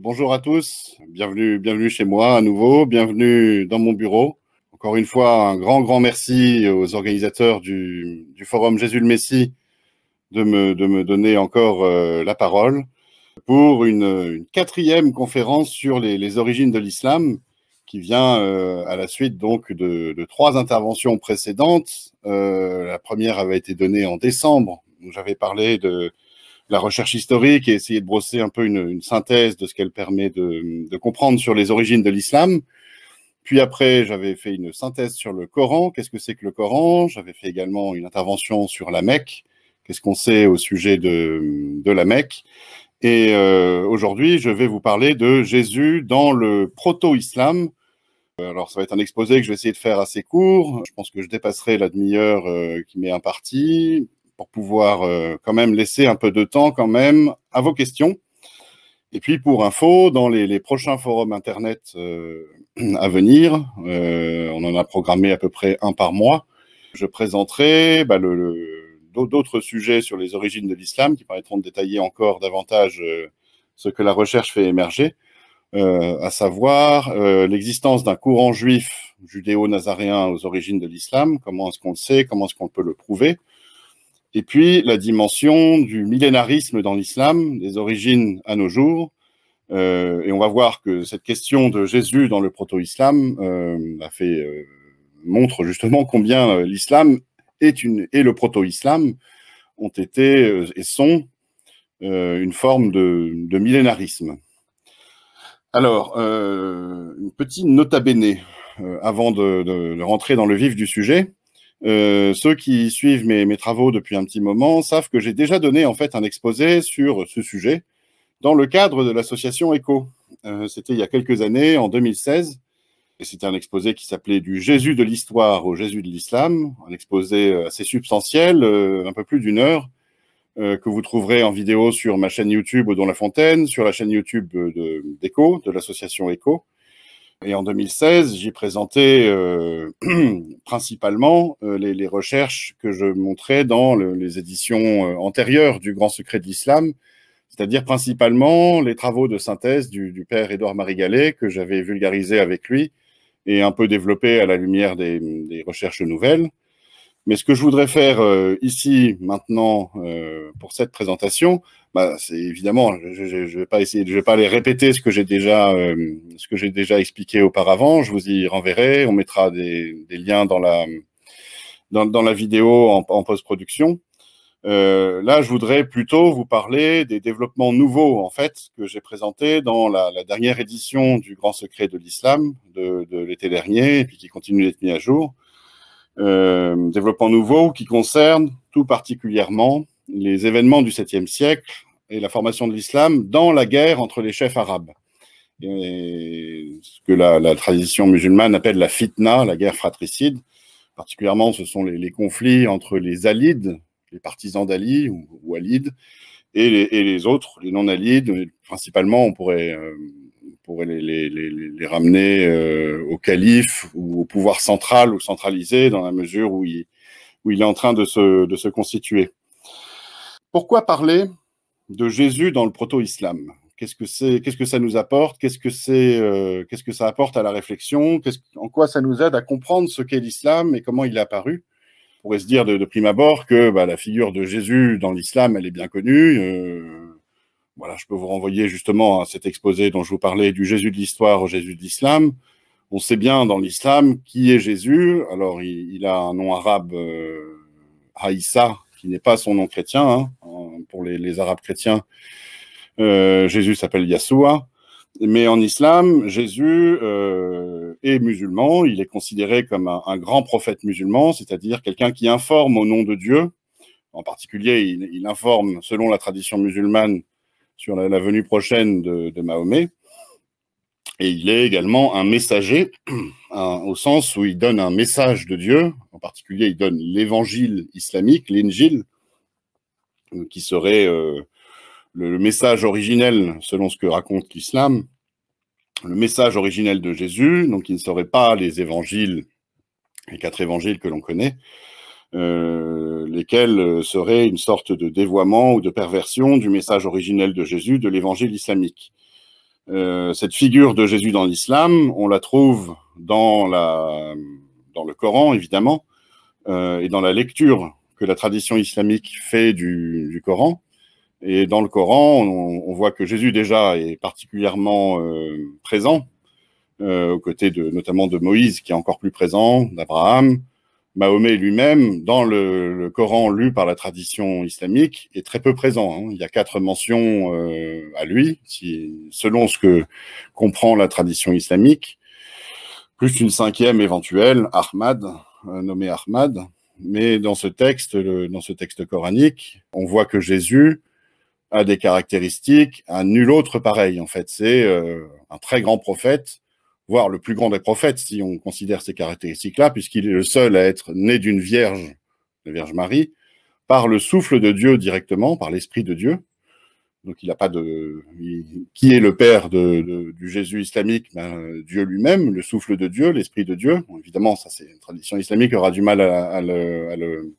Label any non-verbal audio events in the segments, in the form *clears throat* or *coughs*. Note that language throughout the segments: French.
Bonjour à tous, bienvenue, bienvenue chez moi à nouveau, bienvenue dans mon bureau. Encore une fois, un grand, grand merci aux organisateurs du, forum Jésus le Messie de me, de me donner encore euh, la parole pour une, quatrième conférence sur les, origines de l'islam qui vient euh, à la suite donc de, trois interventions précédentes. Euh, la première avait été donnée en décembre, où j'avais parlé de, la recherche historique et essayer de brosser un peu une, synthèse de ce qu'elle permet de, comprendre sur les origines de l'islam. Puis après, j'avais fait une synthèse sur le Coran. Qu'est-ce que c'est que le Coran J'avais fait également une intervention sur la Mecque. Qu'est-ce qu'on sait au sujet de, la Mecque Et euh, aujourd'hui, je vais vous parler de Jésus dans le proto-islam. Euh, alors, ça va être un exposé que je vais essayer de faire assez court. Je pense que je dépasserai la demi-heure euh, qui m'est impartie pour pouvoir euh, quand même laisser un peu de temps quand même à vos questions. Et puis pour info, dans les, prochains forums internet euh, à venir, euh, on en a programmé à peu près un par mois. Je présenterai bah, d'autres sujets sur les origines de l'islam qui permettront de détailler encore davantage ce que la recherche fait émerger. à savoir l'existence d'un courant juif judéo-nazaréen aux origines de l'islam, comment est-ce qu'on le sait, comment est-ce qu'on peut le prouver, et puis la dimension du millénarisme dans l'islam, des origines à nos jours. Euh, et on va voir que cette question de Jésus dans le proto-islam euh, euh, montre justement combien l'islam et le proto-islam ont été et sont une forme de, millénarisme. Alors, une petite nota bene avant de, rentrer dans le vif du sujet. Euh, ceux qui suivent mes, mes, travaux depuis un petit moment savent que j'ai déjà donné en fait un exposé sur ce sujet dans le cadre de l'association ECHO. Euh, c'était il y a quelques années, en 2016. Et c'était un exposé qui s'appelait Du Jésus de l'histoire au Jésus de l'islam, un exposé euh, assez substantiel, un peu plus d'une heure, que vous trouverez en vidéo sur ma chaîne YouTube Odon La Fontaine, sur la chaîne YouTube d'ECHO, de l'association ECHO. Et en 2016, j'y présentais principalement euh, les, recherches que je montrais dans les éditions euh, antérieures du Grand Secret de l'Islam, c'est-à-dire principalement les travaux de synthèse du, père Édouard Marie Gallet que j'avais vulgarisé avec lui et un peu développé à la lumière des recherches nouvelles. Mais ce que je voudrais faire euh, ici, maintenant, euh, pour cette présentation, bah, c'est évidemment, je ne vais pas essayer, je vais pas aller répéter ce que j'ai déjà, euh, ce que j'ai déjà expliqué auparavant. Je vous y renverrai. On mettra des, des liens dans la dans, la vidéo en, post-production. là, je voudrais plutôt vous parler des développements nouveaux, en fait, que j'ai présentés dans la, la, dernière édition du Grand Secret de l'Islam de, de l'été dernier, et puis qui continue d'être mis à jour euh, développement nouveau qui concerne tout particulièrement les événements du 7e siècle et la formation de l'islam dans la guerre entre les chefs arabes. Et ce que la, la, tradition musulmane appelle la fitna, la guerre fratricide. Particulièrement, ce sont les, les conflits entre les alides, les partisans d'Ali ou, alides, et les, et les, autres, les non-alides. Principalement, on pourrait euh, pourrait les, ramener euh, au calife ou au pouvoir central ou centralisé dans la mesure où il, où il est en train de se, constituer. Pourquoi parler de Jésus dans le proto-islam Qu'est-ce que c'est Qu'est-ce que ça nous apporte Qu'est-ce que c'est euh, Qu'est-ce que ça apporte à la réflexion En quoi ça nous aide à comprendre ce qu'est l'islam et comment il est apparu On pourrait se dire de, prime abord que bah, la figure de Jésus dans l'islam, elle est bien connue. Euh, voilà, je peux vous renvoyer justement à cet exposé dont je vous parlais du Jésus de l'histoire au Jésus de l'islam. On sait bien dans l'islam qui est Jésus. Alors, il, a un nom arabe, Haïssa, euh, qui n'est pas son nom chrétien. Hein. Pour les, Arabes chrétiens, euh, Jésus s'appelle Yassoua. Mais en islam, Jésus euh, est musulman. Il est considéré comme un, grand prophète musulman, c'est-à-dire quelqu'un qui informe au nom de Dieu. En particulier, il informe, selon la tradition musulmane, sur la, venue prochaine de, Mahomet. Et il est également un messager, *clears throat* au sens où il donne un message de Dieu, en particulier il donne l'évangile islamique, l'Injil, qui serait euh, le, le, message originel, selon ce que raconte l'islam, le message originel de Jésus, donc il ne serait pas les évangiles, les quatre évangiles que l'on connaît, euh, lesquels euh, seraient une sorte de dévoiement ou de perversion du message originel de Jésus de l'évangile islamique. Euh, cette figure de Jésus dans l'islam, on la trouve dans, le Coran, évidemment, et dans la lecture que la tradition islamique fait du, Coran. Et dans le Coran, on, voit que Jésus déjà est particulièrement présent, aux côtés notamment de Moïse, qui est encore plus présent, d'Abraham, Mahomet lui-même, dans le, Coran lu par la tradition islamique, est très peu présent. Hein. Il y a quatre mentions euh, à lui, selon ce que comprend la tradition islamique, plus une cinquième éventuelle, Ahmad, euh, nommé Ahmad. Mais dans ce texte, dans ce texte coranique, on voit que Jésus a des caractéristiques à nul autre pareil. En fait, c'est euh, un très grand prophète voire le plus grand des prophètes, si on considère ces caractéristiques-là, puisqu'il est le seul à être né d'une vierge, la Vierge Marie, par le souffle de Dieu directement, par l'Esprit de Dieu. Donc il n'a pas de... qui est le père du Jésus islamique ben, Dieu lui-même, le souffle de Dieu, l'Esprit de Dieu. évidemment, ça c'est une tradition islamique aura du mal à, le,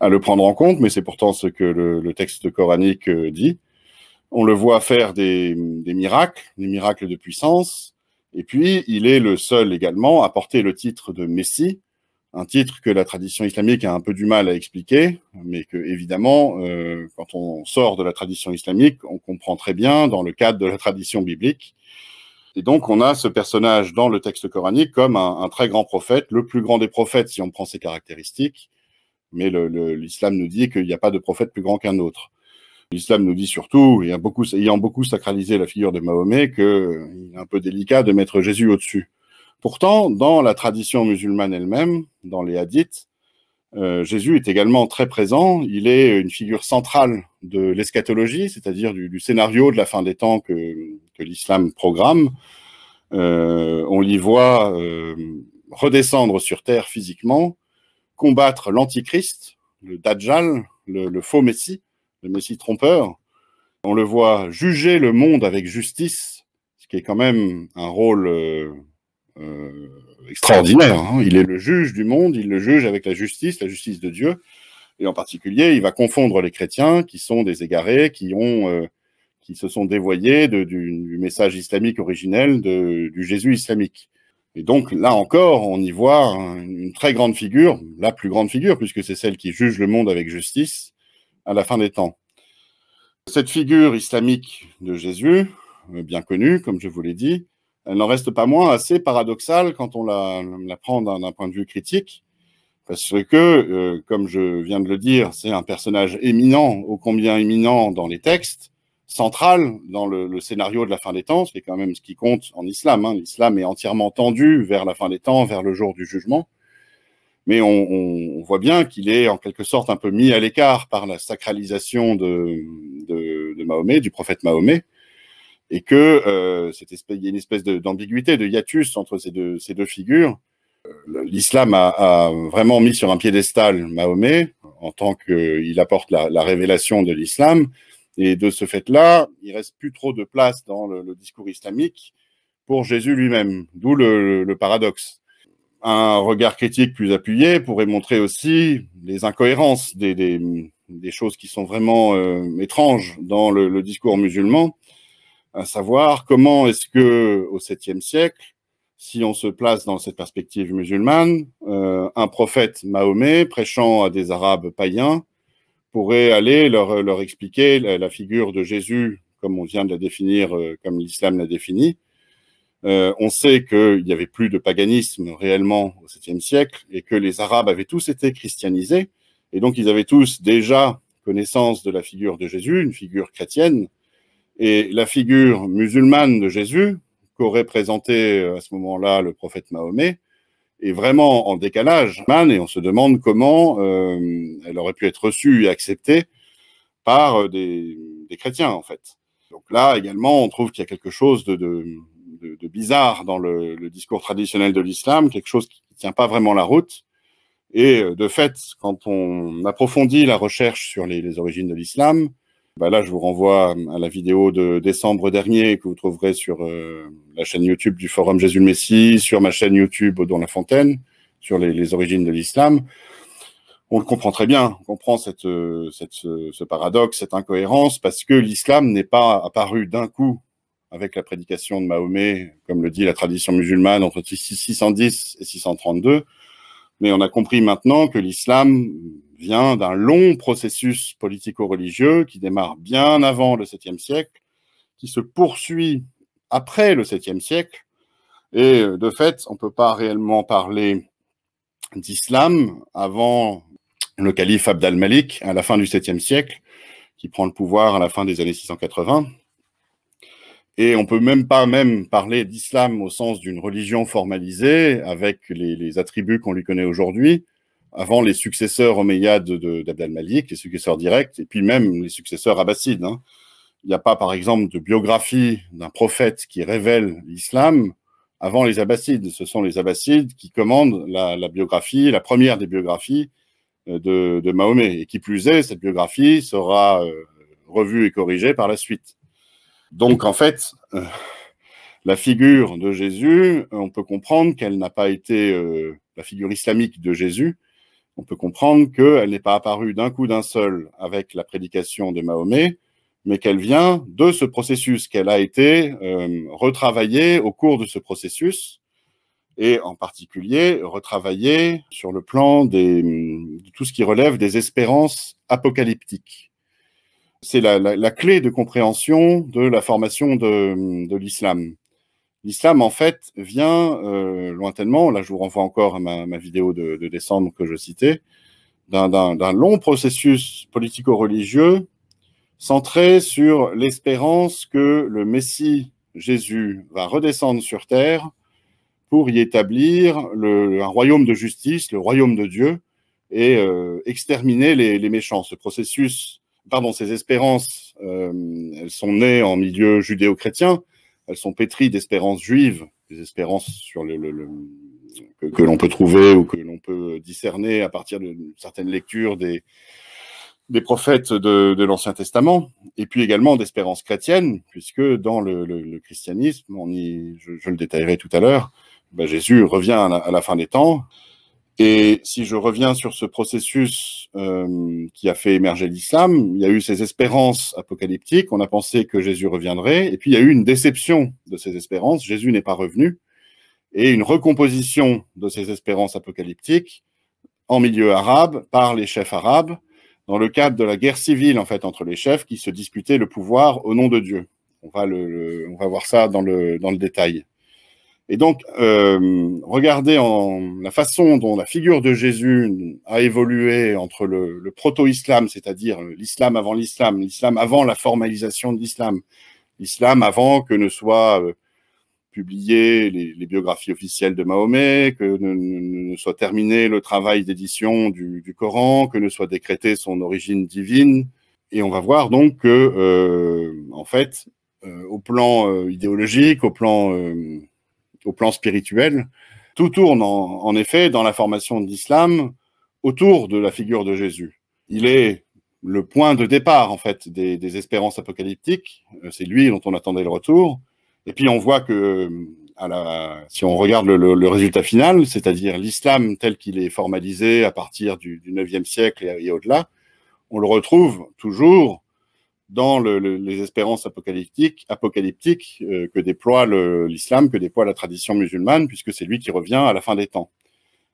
à, le, prendre en compte, mais c'est pourtant ce que le, texte coranique euh, dit. On le voit faire des, des miracles, des miracles de puissance, et puis, il est le seul également à porter le titre de Messie, un titre que la tradition islamique a un peu du mal à expliquer, mais que évidemment, euh, quand on sort de la tradition islamique, on comprend très bien dans le cadre de la tradition biblique. Et donc, on a ce personnage dans le texte coranique comme un, un très grand prophète, le plus grand des prophètes si on prend ses caractéristiques. Mais l'islam nous dit qu'il n'y a pas de prophète plus grand qu'un autre. L'islam nous dit surtout, ayant beaucoup, sacralisé la figure de Mahomet, qu'il euh, est un peu délicat de mettre Jésus au-dessus. Pourtant, dans la tradition musulmane elle-même, dans les hadiths, euh, Jésus est également très présent. Il est une figure centrale de l'eschatologie, c'est-à-dire du, scénario de la fin des temps que, l'islam programme. Euh, on l'y voit redescendre sur terre physiquement, combattre l'antichrist, le Dajjal, le faux Messie, le Messie trompeur. On le voit juger le monde avec justice, ce qui est quand même un rôle euh, euh, extraordinaire. Hein. Il est le juge du monde, il le juge avec la justice, la justice de Dieu. Et en particulier, il va confondre les chrétiens qui sont des égarés, qui ont euh, qui se sont dévoyés du, message islamique originel du Jésus islamique. Et donc là encore, on y voit une très grande figure, la plus grande figure, puisque c'est celle qui juge le monde avec justice, à la fin des temps. Cette figure islamique de Jésus, euh, bien connue, comme je vous l'ai dit, elle n'en reste pas moins assez paradoxale quand on la, prend d'un point de vue critique, parce que, euh, comme je viens de le dire, c'est un personnage éminent, ô combien éminent dans les textes, central dans le, scénario de la fin des temps, ce qui est quand même ce qui compte en islam. Hein. L'islam est entièrement tendu vers la fin des temps, vers le jour du jugement mais on, voit bien qu'il est en quelque sorte un peu mis à l'écart par la sacralisation de, de, Mahomet, du prophète Mahomet, et que euh, il y a une espèce d'ambiguïté, de, hiatus entre ces deux, ces deux figures. Euh, l'islam a, vraiment mis sur un piédestal Mahomet en tant qu'il apporte la, révélation de l'islam, et de ce fait-là, il reste plus trop de place dans le, discours islamique pour Jésus lui-même, d'où le, paradoxe un regard critique plus appuyé pourrait montrer aussi les incohérences des, choses qui sont vraiment euh, étranges dans le, discours musulman, à savoir comment est-ce que au 7e siècle, si on se place dans cette perspective musulmane, euh, un prophète Mahomet prêchant à des Arabes païens pourrait aller leur, expliquer la, figure de Jésus comme on vient de la définir, euh, comme l'islam l'a définie, euh, on sait qu'il n'y avait plus de paganisme réellement au 7e siècle et que les Arabes avaient tous été christianisés et donc ils avaient tous déjà connaissance de la figure de Jésus, une figure chrétienne, et la figure musulmane de Jésus qu'aurait présenté euh, à ce moment-là le prophète Mahomet est vraiment en décalage, et on se demande comment euh, elle aurait pu être reçue et acceptée par des, chrétiens en fait. Donc là également, on trouve qu'il y a quelque chose de de, bizarre dans le, discours traditionnel de l'islam, quelque chose qui ne tient pas vraiment la route. Et euh, de fait, quand on approfondit la recherche sur les, origines de l'islam, bah là, je vous renvoie à la vidéo de décembre dernier que vous trouverez sur euh, la chaîne YouTube du Forum Jésus le Messie, sur ma chaîne YouTube Dans la Fontaine, sur les, origines de l'islam. On le comprend très bien, on comprend cette, euh, ce paradoxe, cette incohérence, parce que l'islam n'est pas apparu d'un coup avec la prédication de Mahomet, comme le dit la tradition musulmane, entre 610 et 632. Mais on a compris maintenant que l'islam vient d'un long processus politico-religieux qui démarre bien avant le 7e siècle, qui se poursuit après le 7e siècle. Et euh, de fait, on ne peut pas réellement parler d'islam avant le calife Abd al-Malik à la fin du 7e siècle, qui prend le pouvoir à la fin des années 680. Et on peut même pas même parler d'islam au sens d'une religion formalisée avec les, attributs qu'on lui connaît aujourd'hui. Avant les successeurs omeyyades d'Abd al-Malik, les successeurs directs, et puis même les successeurs abbassides. Hein. Il n'y a pas, par exemple, de biographie d'un prophète qui révèle l'islam avant les abbassides. Ce sont les abbassides qui commandent la, biographie, la première des biographies euh, de, Mahomet. Et qui plus est, cette biographie sera euh, revue et corrigée par la suite. Donc en fait, euh, la figure de Jésus, on peut comprendre qu'elle n'a pas été euh, la figure islamique de Jésus. On peut comprendre qu'elle n'est pas apparue d'un coup d'un seul avec la prédication de Mahomet, mais qu'elle vient de ce processus, qu'elle a été euh, retravaillée au cours de ce processus, et en particulier retravaillée sur le plan des, de tout ce qui relève des espérances apocalyptiques c'est la, clé de compréhension de la formation de, l'islam. L'islam, en fait, vient euh, lointainement, là je vous renvoie encore à ma, vidéo de, de, décembre que je citais, d'un long processus politico-religieux centré sur l'espérance que le Messie Jésus va redescendre sur terre pour y établir le, un royaume de justice, le royaume de Dieu, et euh, exterminer les, les, méchants. Ce processus pardon, ces espérances, euh, elles sont nées en milieu judéo-chrétien, elles sont pétries d'espérances juives, des espérances sur le, que, l'on peut trouver ou que l'on peut discerner à partir de certaines lectures des, prophètes de, l'Ancien Testament, et puis également d'espérances chrétiennes, puisque dans le, christianisme, on y, je, le détaillerai tout à l'heure, ben, Jésus revient à la, fin des temps, et si je reviens sur ce processus euh, qui a fait émerger l'islam, il y a eu ces espérances apocalyptiques, on a pensé que Jésus reviendrait, et puis il y a eu une déception de ces espérances, Jésus n'est pas revenu, et une recomposition de ces espérances apocalyptiques en milieu arabe par les chefs arabes, dans le cadre de la guerre civile en fait entre les chefs qui se disputaient le pouvoir au nom de Dieu. On va, le, on va voir ça dans le, dans le détail. Et donc, euh, regardez en, la façon dont la figure de Jésus a évolué entre le, proto-islam, c'est-à-dire l'islam avant l'islam, l'islam avant la formalisation de l'islam, l'islam avant que ne soient euh, publiées les, biographies officielles de Mahomet, que ne, soit terminé le travail d'édition du, Coran, que ne soit décrété son origine divine. Et on va voir donc que, euh, en fait, euh, au plan idéologique, au plan au plan spirituel. Tout tourne en, effet dans la formation de l'islam autour de la figure de Jésus. Il est le point de départ en fait des, espérances apocalyptiques. Euh, c'est lui dont on attendait le retour. Et puis on voit que à la, si on regarde le, résultat final, c'est-à-dire l'islam tel qu'il est formalisé à partir du, 9e siècle et au-delà, on le retrouve toujours dans les espérances apocalyptiques, apocalyptiques euh, que déploie l'islam, que déploie la tradition musulmane, puisque c'est lui qui revient à la fin des temps.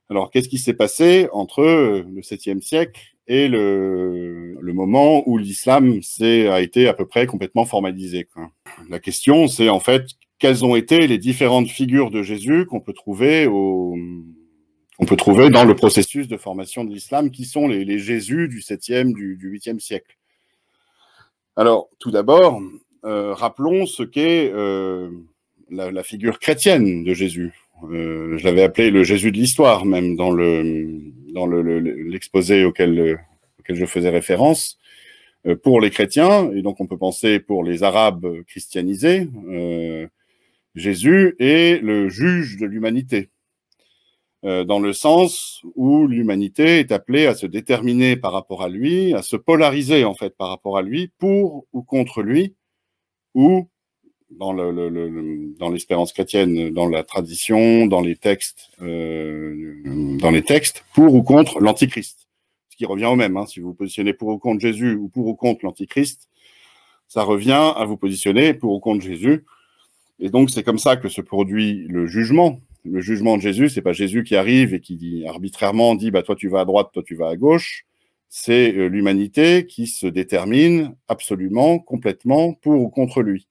Alors, qu'est-ce qui s'est passé entre euh, le 7e siècle et le, moment où l'islam a été à peu près complètement formalisé La question, c'est en fait quelles ont été les différentes figures de Jésus qu'on peut trouver au, on peut trouver dans le processus de formation de l'islam, qui sont les, Jésus du 7e, du, du 8e siècle. Alors, tout d'abord, euh, rappelons ce qu'est euh, la, figure chrétienne de Jésus. Euh, je l'avais appelé le Jésus de l'histoire, même dans le dans l'exposé le, auquel, je faisais référence pour les chrétiens, et donc on peut penser pour les Arabes christianisés, Jésus est le juge de l'humanité. Euh, dans le sens où l'humanité est appelée à se déterminer par rapport à lui, à se polariser en fait par rapport à lui, pour ou contre lui, ou dans l'espérance chrétienne, dans la tradition, dans les textes, euh, dans les textes, pour ou contre l'antichrist. Ce qui revient au même, hein, si vous vous positionnez pour ou contre Jésus ou pour ou contre l'antichrist, ça revient à vous positionner pour ou contre Jésus. Et donc c'est comme ça que se produit le jugement, le jugement de Jésus, c'est pas Jésus qui arrive et qui dit, arbitrairement dit bah toi tu vas à droite, toi tu vas à gauche. C'est euh, l'humanité qui se détermine absolument, complètement pour ou contre lui.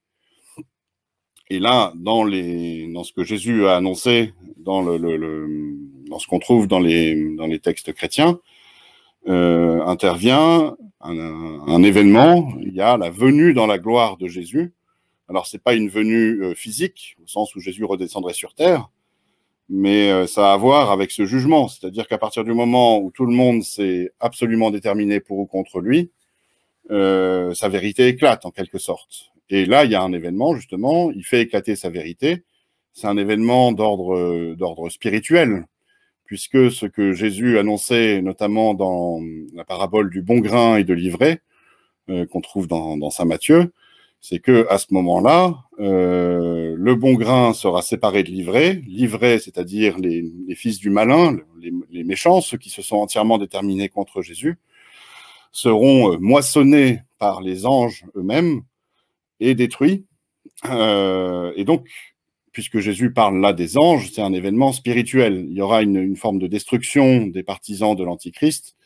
Et là, dans, dans ce que Jésus a annoncé, dans, le, ce qu'on trouve dans les, dans les textes chrétiens, euh, intervient un, un, événement. Il y a la venue dans la gloire de Jésus. Alors, c'est pas une venue euh, physique, au sens où Jésus redescendrait sur terre, mais euh, ça a à voir avec ce jugement. C'est-à-dire qu'à partir du moment où tout le monde s'est absolument déterminé pour ou contre lui, euh, sa vérité éclate en quelque sorte. Et là, il y a un événement, justement, il fait éclater sa vérité. C'est un événement d'ordre spirituel, puisque ce que Jésus annonçait, notamment dans la parabole du bon grain et de l'ivraie, euh, qu'on trouve dans Saint Matthieu, c'est que à ce moment-là, euh, le bon grain sera séparé de l'ivraie. L'ivraie, c'est-à-dire les, fils du malin, les, méchants, ceux qui se sont entièrement déterminés contre Jésus, seront euh, moissonnés par les anges eux-mêmes et détruits. Euh, et donc, puisque Jésus parle là des anges, c'est un événement spirituel. Il y aura une forme de destruction des partisans de l'Antichrist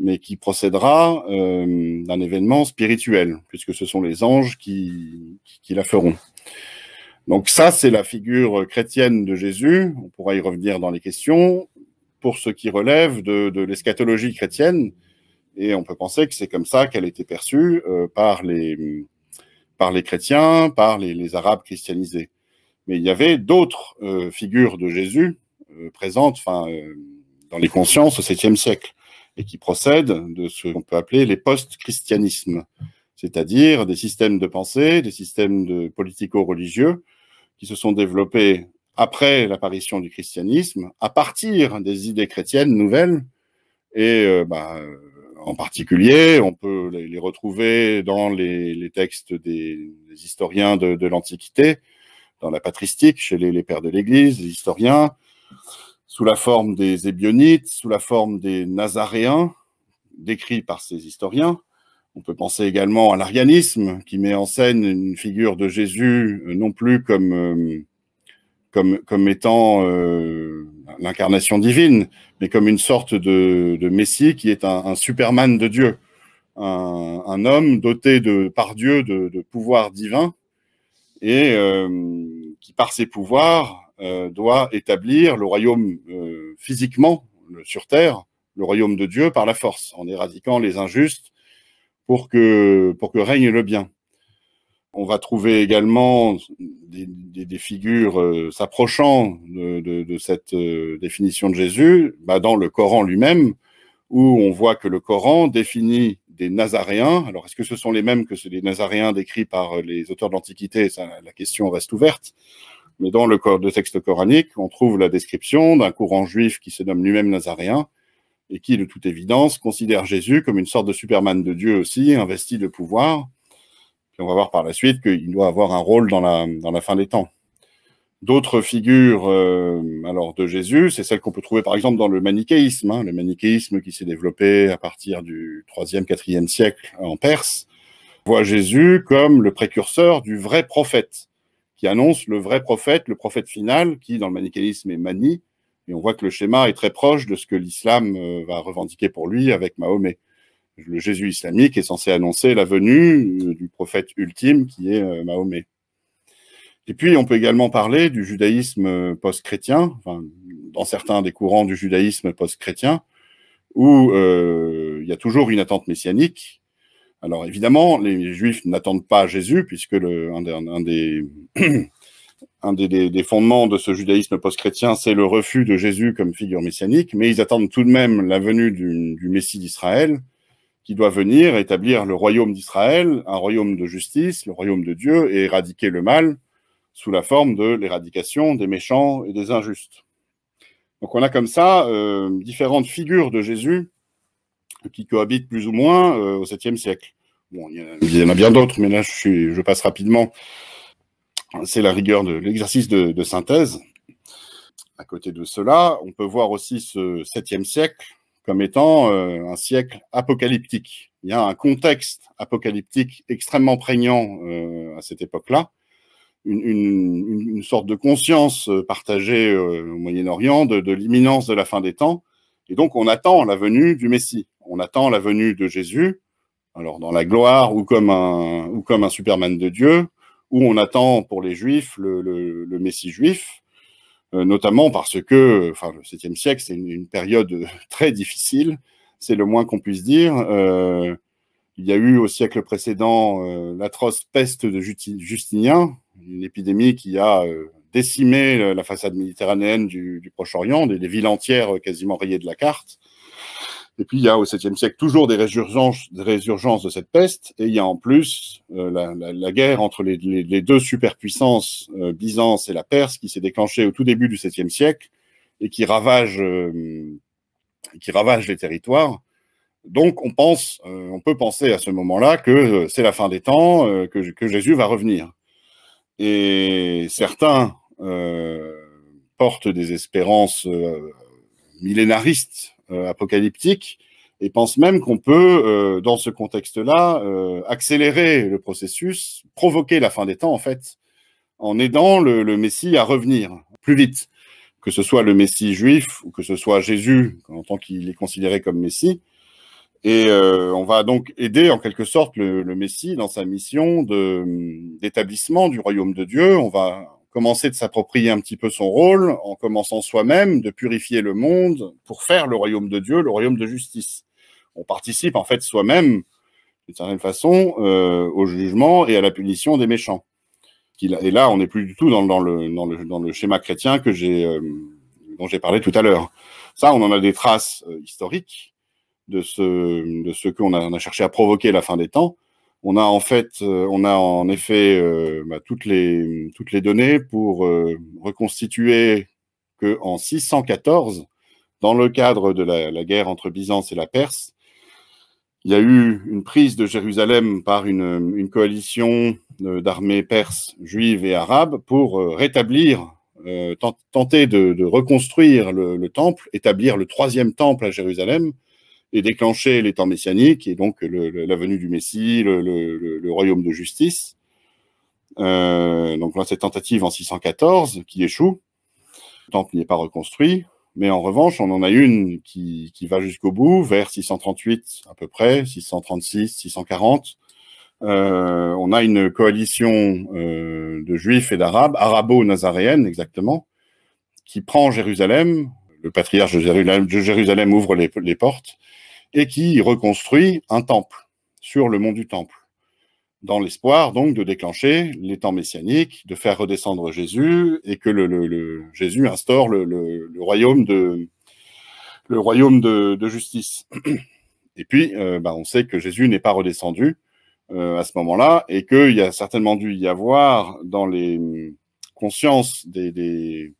mais qui procédera euh, d'un événement spirituel, puisque ce sont les anges qui, qui, la feront. Donc ça, c'est la figure chrétienne de Jésus. On pourra y revenir dans les questions. Pour ce qui relève de, de l'eschatologie chrétienne, et on peut penser que c'est comme ça qu'elle était perçue euh, par, les, par les chrétiens, par les, arabes christianisés. Mais il y avait d'autres euh, figures de Jésus présentes enfin, dans les consciences au 7e siècle et qui procède de ce qu'on peut appeler les post-christianismes, c'est-à-dire des systèmes de pensée, des systèmes de politico-religieux qui se sont développés après l'apparition du christianisme, à partir des idées chrétiennes nouvelles. Et euh, bah, euh, en particulier, on peut les retrouver dans les, textes des, historiens de, l'Antiquité, dans la patristique, chez les, les pères de l'Église, les historiens, sous la forme des Ébionites, sous la forme des Nazaréens, décrits par ces historiens. On peut penser également à l'arianisme, qui met en scène une figure de Jésus euh, non plus comme, euh, comme, comme étant euh, l'incarnation divine, mais comme une sorte de, Messie qui est un, Superman de Dieu, un, homme doté de, par Dieu de, de pouvoirs divins et qui, par ses pouvoirs, euh, doit établir le royaume euh, physiquement euh, sur terre, le royaume de Dieu par la force, en éradiquant les injustes pour que, pour que règne le bien. On va trouver également des, figures s'approchant de, cette définition de Jésus bah, dans le Coran lui-même, où on voit que le Coran définit des Nazaréens. Alors, est-ce que ce sont les mêmes que les Nazaréens décrits par les auteurs de l'Antiquité La question reste ouverte mais dans le corps de texte coranique, on trouve la description d'un courant juif qui se nomme lui-même nazaréen et qui, de toute évidence, considère Jésus comme une sorte de Superman de Dieu aussi, investi de pouvoir. Puis on va voir par la suite qu'il doit avoir un rôle dans la, dans la fin des temps. D'autres figures euh, alors de Jésus, c'est celle qu'on peut trouver par exemple dans le manichéisme, hein, le manichéisme qui s'est développé à partir du 3e, 4e siècle en Perse, voit Jésus comme le précurseur du vrai prophète qui annonce le vrai prophète, le prophète final, qui dans le manichéisme est Mani, et on voit que le schéma est très proche de ce que l'islam euh, va revendiquer pour lui avec Mahomet. Le Jésus islamique est censé annoncer la venue euh, du prophète ultime qui est euh, Mahomet. Et puis, on peut également parler du judaïsme post-chrétien, enfin, dans certains des courants du judaïsme post-chrétien, où il y a toujours une attente messianique, alors évidemment, les Juifs n'attendent pas Jésus, puisque un, *clears throat* des, fondements de ce judaïsme post-chrétien, c'est le refus de Jésus comme figure messianique, mais ils attendent tout de même la venue du, Messie d'Israël, qui doit venir établir le royaume d'Israël, un royaume de justice, le royaume de Dieu, et éradiquer le mal sous la forme de l'éradication des méchants et des injustes. Donc on a comme ça euh, différentes figures de Jésus qui cohabitent plus ou moins euh, au 7e siècle. Bon, il y, en a bien d'autres, mais là, je, suis, je passe rapidement. C'est la rigueur de l'exercice de, synthèse. À côté de cela, on peut voir aussi ce 7e siècle comme étant euh, un siècle apocalyptique. Il y a un contexte apocalyptique extrêmement prégnant euh, à cette époque-là. Une, sorte de conscience partagée au Moyen-Orient de l'imminence de la fin des temps. Et donc, on attend la venue du Messie on attend la venue de Jésus, alors dans la gloire ou comme un, ou comme un Superman de Dieu, ou on attend pour les Juifs le, Messie juif, euh, notamment parce que enfin, le 7e siècle, c'est une, période *laughs* très difficile, c'est le moins qu'on puisse dire. Euh, il y a eu au siècle précédent euh, l'atroce peste de Justinien, une épidémie qui a décimé la façade méditerranéenne du, Proche-Orient, des, villes entières quasiment rayées de la carte. Et puis, il y a au 7e siècle toujours des résurgences, de cette peste, et il y a en plus euh, la, guerre entre les, deux superpuissances, euh, Byzance et la Perse, qui s'est déclenchée au tout début du 7e siècle et qui ravage, euh, qui ravage les territoires. Donc, on, pense, on peut penser à ce moment-là que c'est la fin des temps, que, que, Jésus va revenir. Et certains portent des espérances millénaristes euh, apocalyptique et pense même qu'on peut, euh, dans ce contexte-là, euh, accélérer le processus, provoquer la fin des temps, en fait, en aidant le, Messie à revenir plus vite. Que ce soit le Messie juif ou que ce soit Jésus, en tant qu'il est considéré comme Messie. Et on va donc aider en quelque sorte le, le Messie dans sa mission d'établissement du royaume de Dieu. On va, commencer de s'approprier un petit peu son rôle en commençant soi-même de purifier le monde pour faire le royaume de Dieu, le royaume de justice. On participe en fait soi-même, d'une certaine façon, euh, au jugement et à la punition des méchants. Et là, on n'est plus du tout dans, le, schéma chrétien euh, dont j'ai parlé tout à l'heure. Ça, on en a des traces euh, historiques de ce, qu'on a, a, cherché à provoquer à la fin des temps, on a en fait, euh, on a en effet euh, bah, toutes, les, toutes les données pour euh, reconstituer qu'en 614, dans le cadre de la, guerre entre Byzance et la Perse, il y a eu une prise de Jérusalem par une, coalition d'armées perses, juives et arabes pour rétablir, tenter de, reconstruire le, temple, établir le troisième temple à Jérusalem, et déclencher les temps messianiques, et donc la venue du Messie, le, royaume de justice. Euh, donc là, cette tentative en 614 qui échoue, le temple n'est pas reconstruit, mais en revanche, on en a une qui, va jusqu'au bout, vers 638 à peu près, 636, 640. Euh, on a une coalition euh, de juifs et d'arabes, arabo-nazaréenne exactement, qui prend Jérusalem. Le patriarche de Jérusalem, ouvre les portes et qui reconstruit un temple sur le mont du temple, dans l'espoir donc de déclencher les temps messianiques, de faire redescendre Jésus et que le, Jésus instaure le, royaume de le royaume de, justice. *clears throat* Et puis, euh, bah, on sait que Jésus n'est pas redescendu euh, à ce moment-là et qu'il y a certainement dû y avoir dans les consciences des, de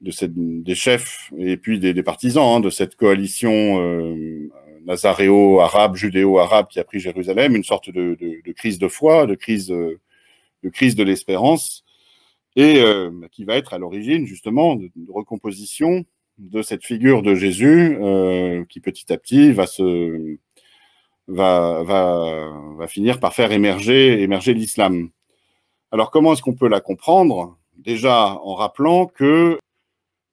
des chefs et puis des, partisans hein, de cette coalition euh, nazaréo-arabe, judéo-arabe qui a pris Jérusalem, une sorte de, crise de foi, de crise euh, de, crise de l'espérance, et euh, bah, qui va être à l'origine justement de, recomposition de cette figure de Jésus euh, qui petit à petit va se va, va, va finir par faire émerger émerger l'islam. Alors comment est-ce qu'on peut la comprendre Déjà en rappelant que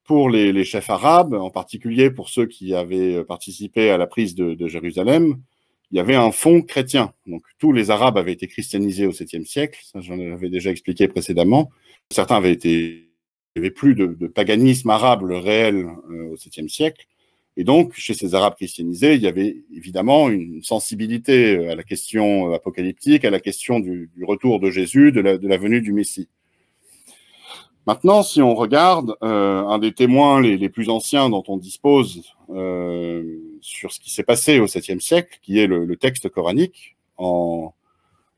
pour les, chefs arabes, en particulier pour ceux qui avaient euh, participé à la prise de, Jérusalem, il y avait un fond chrétien. Donc tous les Arabes avaient été christianisés au 7e siècle, ça j'en avais déjà expliqué précédemment. Certains avaient été, il n'y avait plus de, paganisme arabe réel euh, au 7e siècle. Et donc, chez ces Arabes christianisés, il y avait évidemment une sensibilité euh, à la question apocalyptique, à la question du, retour de Jésus, de la venue du Messie. Maintenant, si on regarde euh, un des témoins les, plus anciens dont on dispose euh, sur ce qui s'est passé au 7e siècle, qui est le, texte coranique, bon,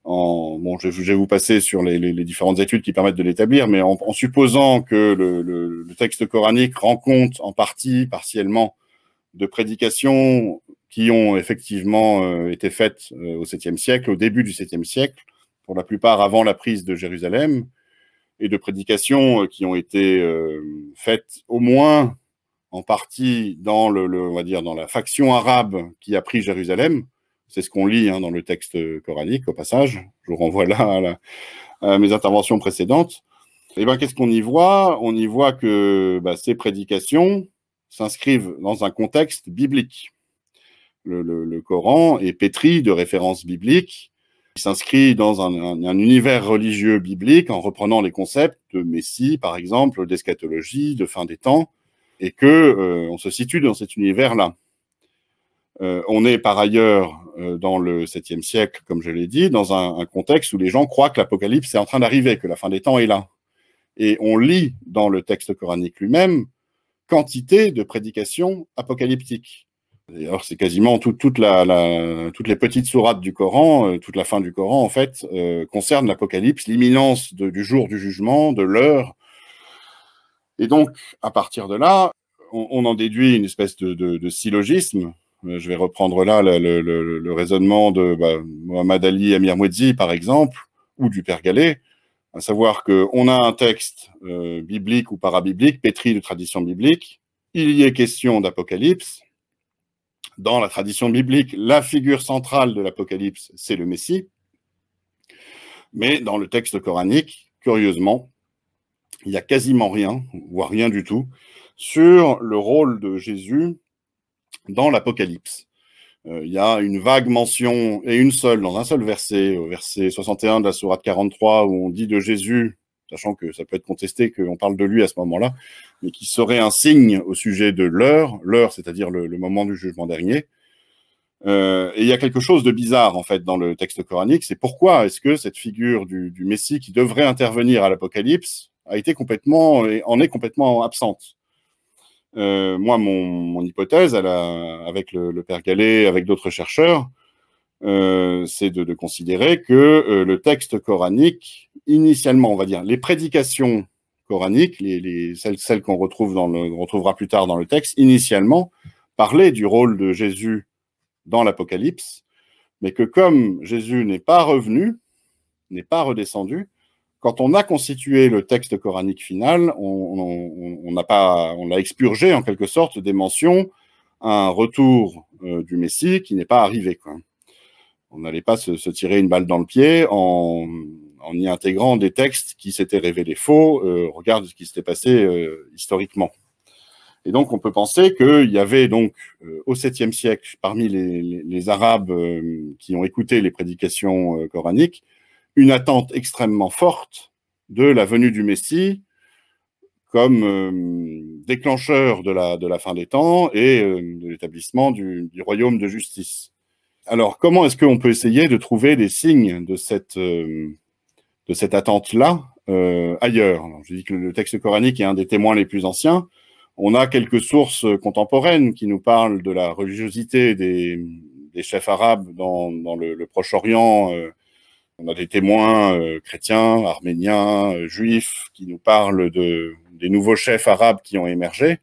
je, vais vous passer sur les, différentes études qui permettent de l'établir, mais en, supposant que le, texte coranique rend compte en partie, partiellement, de prédications qui ont effectivement euh, été faites au 7e siècle, au début du 7e siècle, pour la plupart avant la prise de Jérusalem, et de prédications euh, qui ont été euh, faites au moins en partie dans le, on va dire dans la faction arabe qui a pris Jérusalem. C'est ce qu'on lit hein, dans le texte euh, coranique au passage. Je vous renvoie là à, mes interventions précédentes. Et eh ben qu'est-ce qu'on y voit On y voit que bah, ces prédications s'inscrivent dans un contexte biblique. le Coran est pétri de références bibliques il s'inscrit dans un, univers religieux biblique en reprenant les concepts de Messie, par exemple, d'eschatologie, de fin des temps, et que euh, on se situe dans cet univers-là. Euh, on est par ailleurs euh, dans le 7e siècle, comme je l'ai dit, dans un, un, contexte où les gens croient que l'Apocalypse est en train d'arriver, que la fin des temps est là. Et on lit dans le texte coranique lui-même quantité de prédications apocalyptiques c'est quasiment toute toutes les petites sourates du Coran, euh, toute la fin du Coran, en fait, euh, concerne l'Apocalypse, l'imminence du jour du jugement, de l'heure. Et donc, à partir de là, on, en déduit une espèce de, syllogisme. Euh, je vais reprendre là le, raisonnement de bah, Mohamed Ali Amir Mouedzi, par exemple, ou du Père Galais, à savoir qu'on a un texte euh, biblique ou parabiblique, pétri de tradition biblique, il y est question d'Apocalypse, dans la tradition biblique, la figure centrale de l'Apocalypse, c'est le Messie. Mais dans le texte coranique, curieusement, il n'y a quasiment rien, voire rien du tout, sur le rôle de Jésus dans l'Apocalypse. Euh, il y a une vague mention, et une seule, dans un seul verset, au verset 61 de la Sourate 43, où on dit de Jésus sachant que ça peut être contesté qu'on parle de lui à ce moment-là, mais qui serait un signe au sujet de l'heure, l'heure, c'est-à-dire le, moment du jugement dernier. Euh, et il y a quelque chose de bizarre en fait dans le texte coranique, c'est pourquoi est-ce que cette figure du, Messie qui devrait intervenir à l'Apocalypse a été complètement, en est complètement absente. Euh, moi, mon, hypothèse, avec le, le, père Gallet, avec d'autres chercheurs, euh, c'est de, considérer que euh, le texte coranique, initialement, on va dire, les prédications coraniques, les, celles, qu'on retrouve dans le, retrouvera plus tard dans le texte, initialement parlaient du rôle de Jésus dans l'Apocalypse, mais que comme Jésus n'est pas revenu, n'est pas redescendu, quand on a constitué le texte coranique final, on n'a pas, on l'a expurgé en quelque sorte des mentions un retour euh, du Messie qui n'est pas arrivé. Quoi on n'allait pas se, tirer une balle dans le pied en, y intégrant des textes qui s'étaient révélés faux, euh, regarde ce qui s'était passé euh, historiquement. Et donc, on peut penser qu'il y avait donc euh, au 7e siècle, parmi les, Arabes qui ont écouté les prédications coraniques, une attente extrêmement forte de la venue du Messie comme déclencheur de la, de la fin des temps et de l'établissement du royaume de justice. Alors, comment est-ce qu'on peut essayer de trouver des signes de cette, euh, cette attente-là euh, ailleurs Je dis que le texte coranique est un des témoins les plus anciens. On a quelques sources contemporaines qui nous parlent de la religiosité des, chefs arabes dans, le, Proche-Orient. Euh. on a des témoins chrétiens, arméniens, juifs qui nous parlent de, des nouveaux chefs arabes qui ont émergé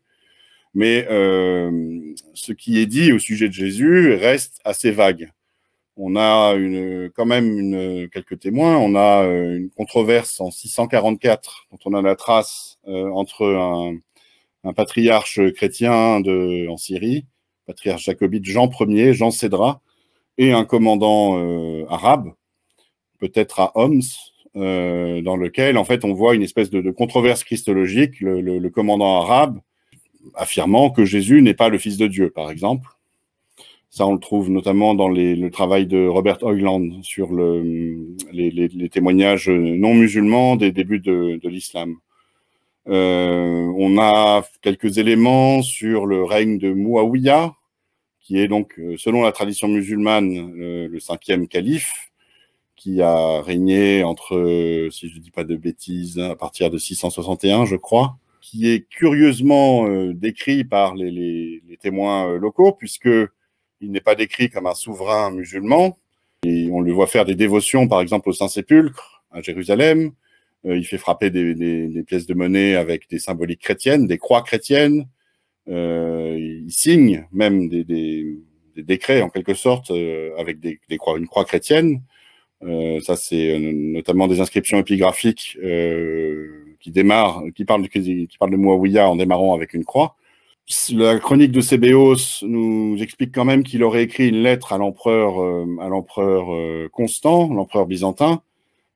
mais euh, ce qui est dit au sujet de Jésus reste assez vague. On a quand même quelques témoins. On a euh, une controverse en 644 dont on a la trace euh, entre un, patriarche chrétien de, en Syrie, patriarche jacobite Jean Ier, Jean Cédra, et un commandant arabe, peut-être à Homs, dans lequel en fait on voit une espèce de, controverse christologique. le commandant arabe affirmant que Jésus n'est pas le Fils de Dieu, par exemple. Ça, on le trouve notamment dans le travail de Robert Hoyland sur les, témoignages non musulmans des débuts de, l'islam. Euh, on a quelques éléments sur le règne de Muawiyah, qui est donc, euh, selon la tradition musulmane, le, euh, le cinquième calife, qui a régné entre, si je ne dis pas de bêtises, à partir de 661, je crois, qui est curieusement euh, décrit par les, les, les témoins euh, locaux, puisque il n'est pas décrit comme un souverain musulman. Et on le voit faire des dévotions, par exemple, au Saint-Sépulcre, à Jérusalem. Euh, il fait frapper des, des, des, pièces de monnaie avec des symboliques chrétiennes, des croix chrétiennes. Euh, il signe même des, des, décrets, en quelque sorte, avec des, croix, une croix chrétienne. ça, c'est notamment des inscriptions épigraphiques qui démarre, qui parle, qui, qui parle de Muawiyah en démarrant avec une croix. La chronique de Sébéos nous explique quand même qu'il aurait écrit une lettre à l'empereur, euh, à l'empereur euh, Constant, l'empereur byzantin,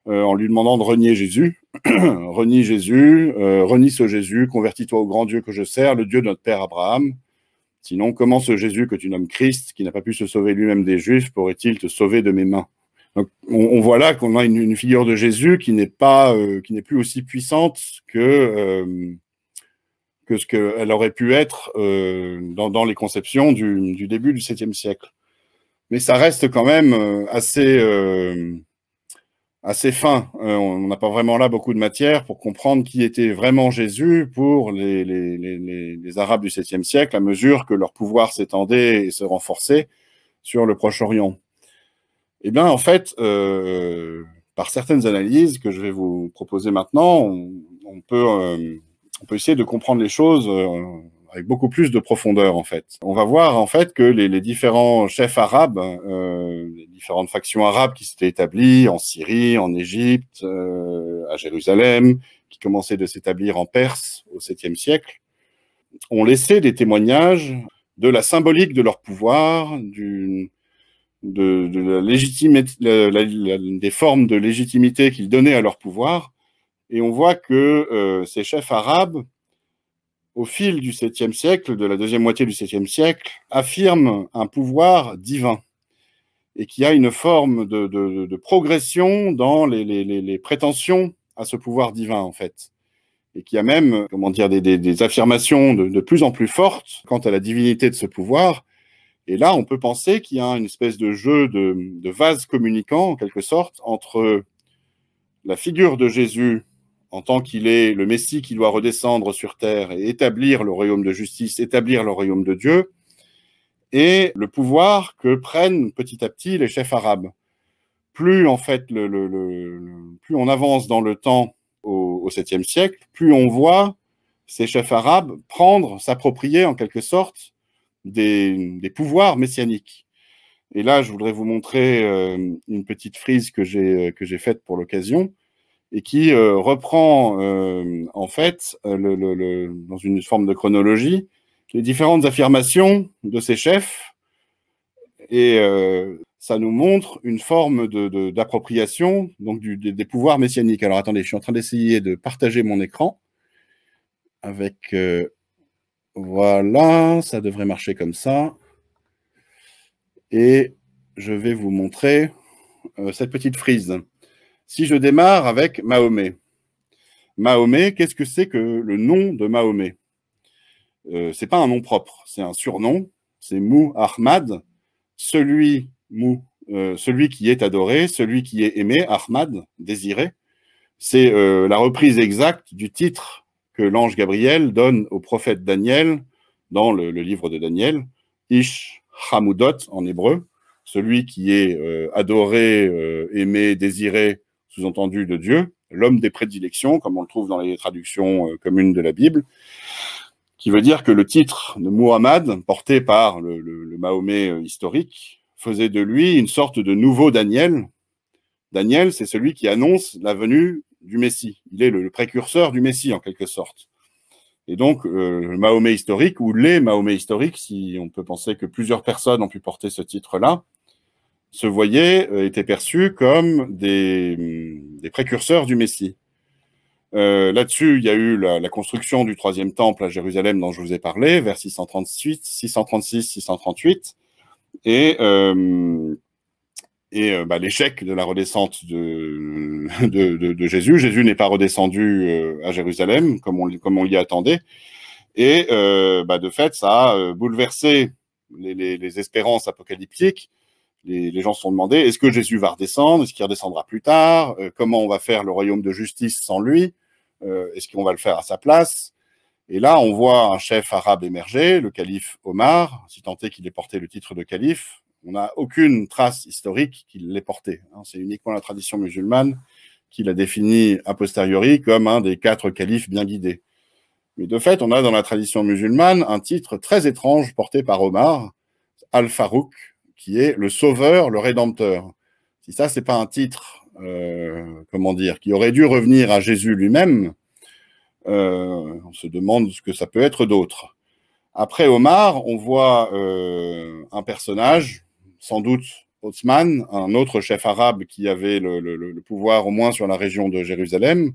euh, en lui demandant de renier Jésus, *clears throat* renie Jésus, renie ce Jésus, convertis-toi au grand Dieu que je sers, le Dieu de notre père Abraham. Sinon, comment ce Jésus que tu nommes Christ, qui n'a pas pu se sauver lui-même des Juifs, pourrait-il te sauver de mes mains on, voit là qu'on a une, figure de Jésus qui n'est pas, euh, qui n'est plus aussi puissante que euh, que ce qu'elle aurait pu être euh, dans, les conceptions du, début du 7e siècle. Mais ça reste quand même assez assez fin. on n'a pas vraiment là beaucoup de matière pour comprendre qui était vraiment Jésus pour les, les Arabes du 7e siècle à mesure que leur pouvoir s'étendait et se renforçait sur le Proche-Orient. Eh bien, en fait, euh, par certaines analyses que je vais vous proposer maintenant, on, peut, euh, on peut, essayer de comprendre les choses euh, avec beaucoup plus de profondeur, en fait. On va voir, en fait, que les, différents chefs arabes, euh, les différentes factions arabes qui s'étaient établies en Syrie, en Égypte, à Jérusalem, qui commençaient de s'établir en Perse au 7e siècle, ont laissé des témoignages de la symbolique de leur pouvoir, d'une de, des formes de légitimité qu'ils donnaient à leur pouvoir. Et on voit que euh, ces chefs arabes, au fil du 7e siècle, de la deuxième moitié du 7e siècle, affirment un pouvoir divin et qui a une forme de, progression dans les, prétentions à ce pouvoir divin, en fait. Et qui a même, comment dire, des, affirmations de, plus en plus fortes quant à la divinité de ce pouvoir, et là, on peut penser qu'il y a une espèce de jeu de, de, vase communicant, en quelque sorte, entre la figure de Jésus en tant qu'il est le Messie qui doit redescendre sur terre et établir le royaume de justice, établir le royaume de Dieu, et le pouvoir que prennent petit à petit les chefs arabes. Plus en fait, le, plus on avance dans le temps au, au 7e siècle, plus on voit ces chefs arabes prendre, s'approprier en quelque sorte des, pouvoirs messianiques. Et là, je voudrais vous montrer euh, une petite frise que j'ai que j'ai faite pour l'occasion et qui euh, reprend euh, en fait, le, dans une forme de chronologie, les différentes affirmations de ces chefs. Et ça nous montre une forme d'appropriation de, d'appropriation donc des, des, pouvoirs messianiques. Alors attendez, je suis en train d'essayer de partager mon écran avec voilà, ça devrait marcher comme ça. Et je vais vous montrer euh, cette petite frise. Si je démarre avec Mahomet, Mahomet, qu'est-ce que c'est que le nom de Mahomet euh, Ce n'est pas un nom propre, c'est un surnom, c'est Mou Ahmad, celui, euh, celui qui est adoré, celui qui est aimé, Ahmad, désiré. C'est la reprise exacte du titre que l'ange Gabriel donne au prophète Daniel dans le, livre de Daniel, Ish Hamudot en hébreu, celui qui est euh, adoré, euh, aimé, désiré, sous-entendu de Dieu, l'homme des prédilections, comme on le trouve dans les traductions euh, communes de la Bible, qui veut dire que le titre de Muhammad, porté par le, le Mahomet historique, faisait de lui une sorte de nouveau Daniel. Daniel, c'est celui qui annonce la venue du Messie. Il est le, précurseur du Messie, en quelque sorte. Et donc, euh, le Mahomet historique, ou les Mahomet historiques, si on peut penser que plusieurs personnes ont pu porter ce titre-là, se voyaient, euh, étaient perçus comme hum, des, précurseurs du Messie. Euh, là-dessus, il y a eu la, construction du troisième temple à Jérusalem dont je vous ai parlé, vers 638, 636, 638, et, et bah, l'échec de la redescente de, de, Jésus. Jésus n'est pas redescendu euh, à Jérusalem comme on, comme on l'y attendait. Et euh, bah, de fait, ça a euh, bouleversé les, espérances apocalyptiques. Les, gens se sont demandés, est-ce que Jésus va redescendre Est-ce qu'il redescendra plus tard Comment on va faire le royaume de justice sans lui Est-ce qu'on va le faire à sa place Et là, on voit un chef arabe émerger, le calife Omar, si tant est qu'il ait porté le titre de calife, on n'a aucune trace historique qui l'ait porté. Hein. C'est uniquement la tradition musulmane qui l'a défini a posteriori comme un des quatre califes bien guidés. Mais de fait, on a dans la tradition musulmane un titre très étrange porté par Omar, Al-Farouk, qui est le sauveur, le rédempteur. Si ça, n'est pas un titre, euh, comment dire, qui aurait dû revenir à Jésus lui-même, euh, on se demande ce que ça peut être d'autre. Après Omar, on voit euh, un personnage sans doute Othman, un autre chef arabe qui avait le, pouvoir au moins sur la région de Jérusalem,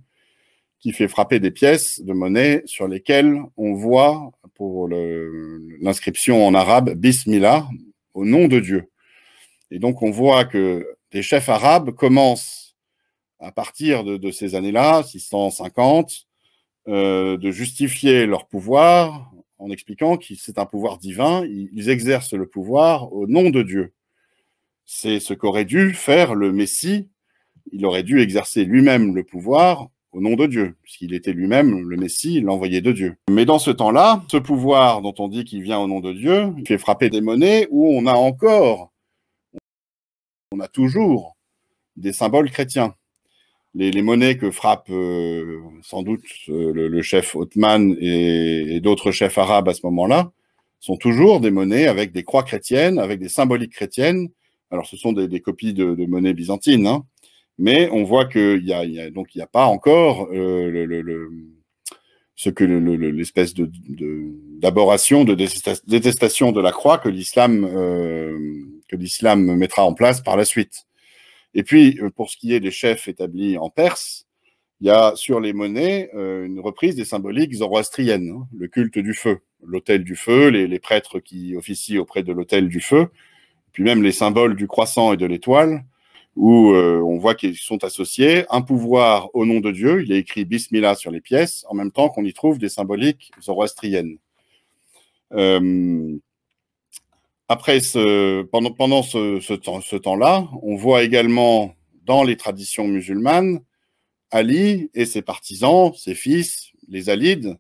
qui fait frapper des pièces de monnaie sur lesquelles on voit pour l'inscription en arabe Bismillah, au nom de Dieu. Et donc on voit que des chefs arabes commencent à partir de, ces années-là, 650, euh, de justifier leur pouvoir en expliquant que c'est un pouvoir divin, ils exercent le pouvoir au nom de Dieu c'est ce qu'aurait dû faire le Messie. Il aurait dû exercer lui-même le pouvoir au nom de Dieu, puisqu'il était lui-même le Messie, l'envoyé de Dieu. Mais dans ce temps-là, ce pouvoir dont on dit qu'il vient au nom de Dieu, il fait frapper des monnaies où on a encore, on a toujours des symboles chrétiens. Les, monnaies que frappe euh, sans doute euh, le, chef Othman et d'autres chefs arabes à ce moment-là sont toujours des monnaies avec des croix chrétiennes, avec des symboliques chrétiennes, alors, ce sont des, copies de, monnaies byzantines, hein, mais on voit qu'il n'y a, a, pas encore euh, ce que l'espèce de, d'aboration, de, détestation de la croix que l'islam, euh, que l'islam mettra en place par la suite. Et puis, euh, pour ce qui est des chefs établis en Perse, il y a sur les monnaies une reprise des symboliques zoroastriennes, hein, le culte du feu, l'autel du feu, les, les, prêtres qui officient auprès de l'autel du feu, puis même les symboles du croissant et de l'étoile, où euh, on voit qu'ils sont associés, un pouvoir au nom de Dieu, il est écrit Bismillah sur les pièces, en même temps qu'on y trouve des symboliques zoroastriennes. Euh, après, ce, pendant, pendant ce, ce, temps, ce temps-là, on voit également dans les traditions musulmanes Ali et ses partisans, ses fils, les Alides,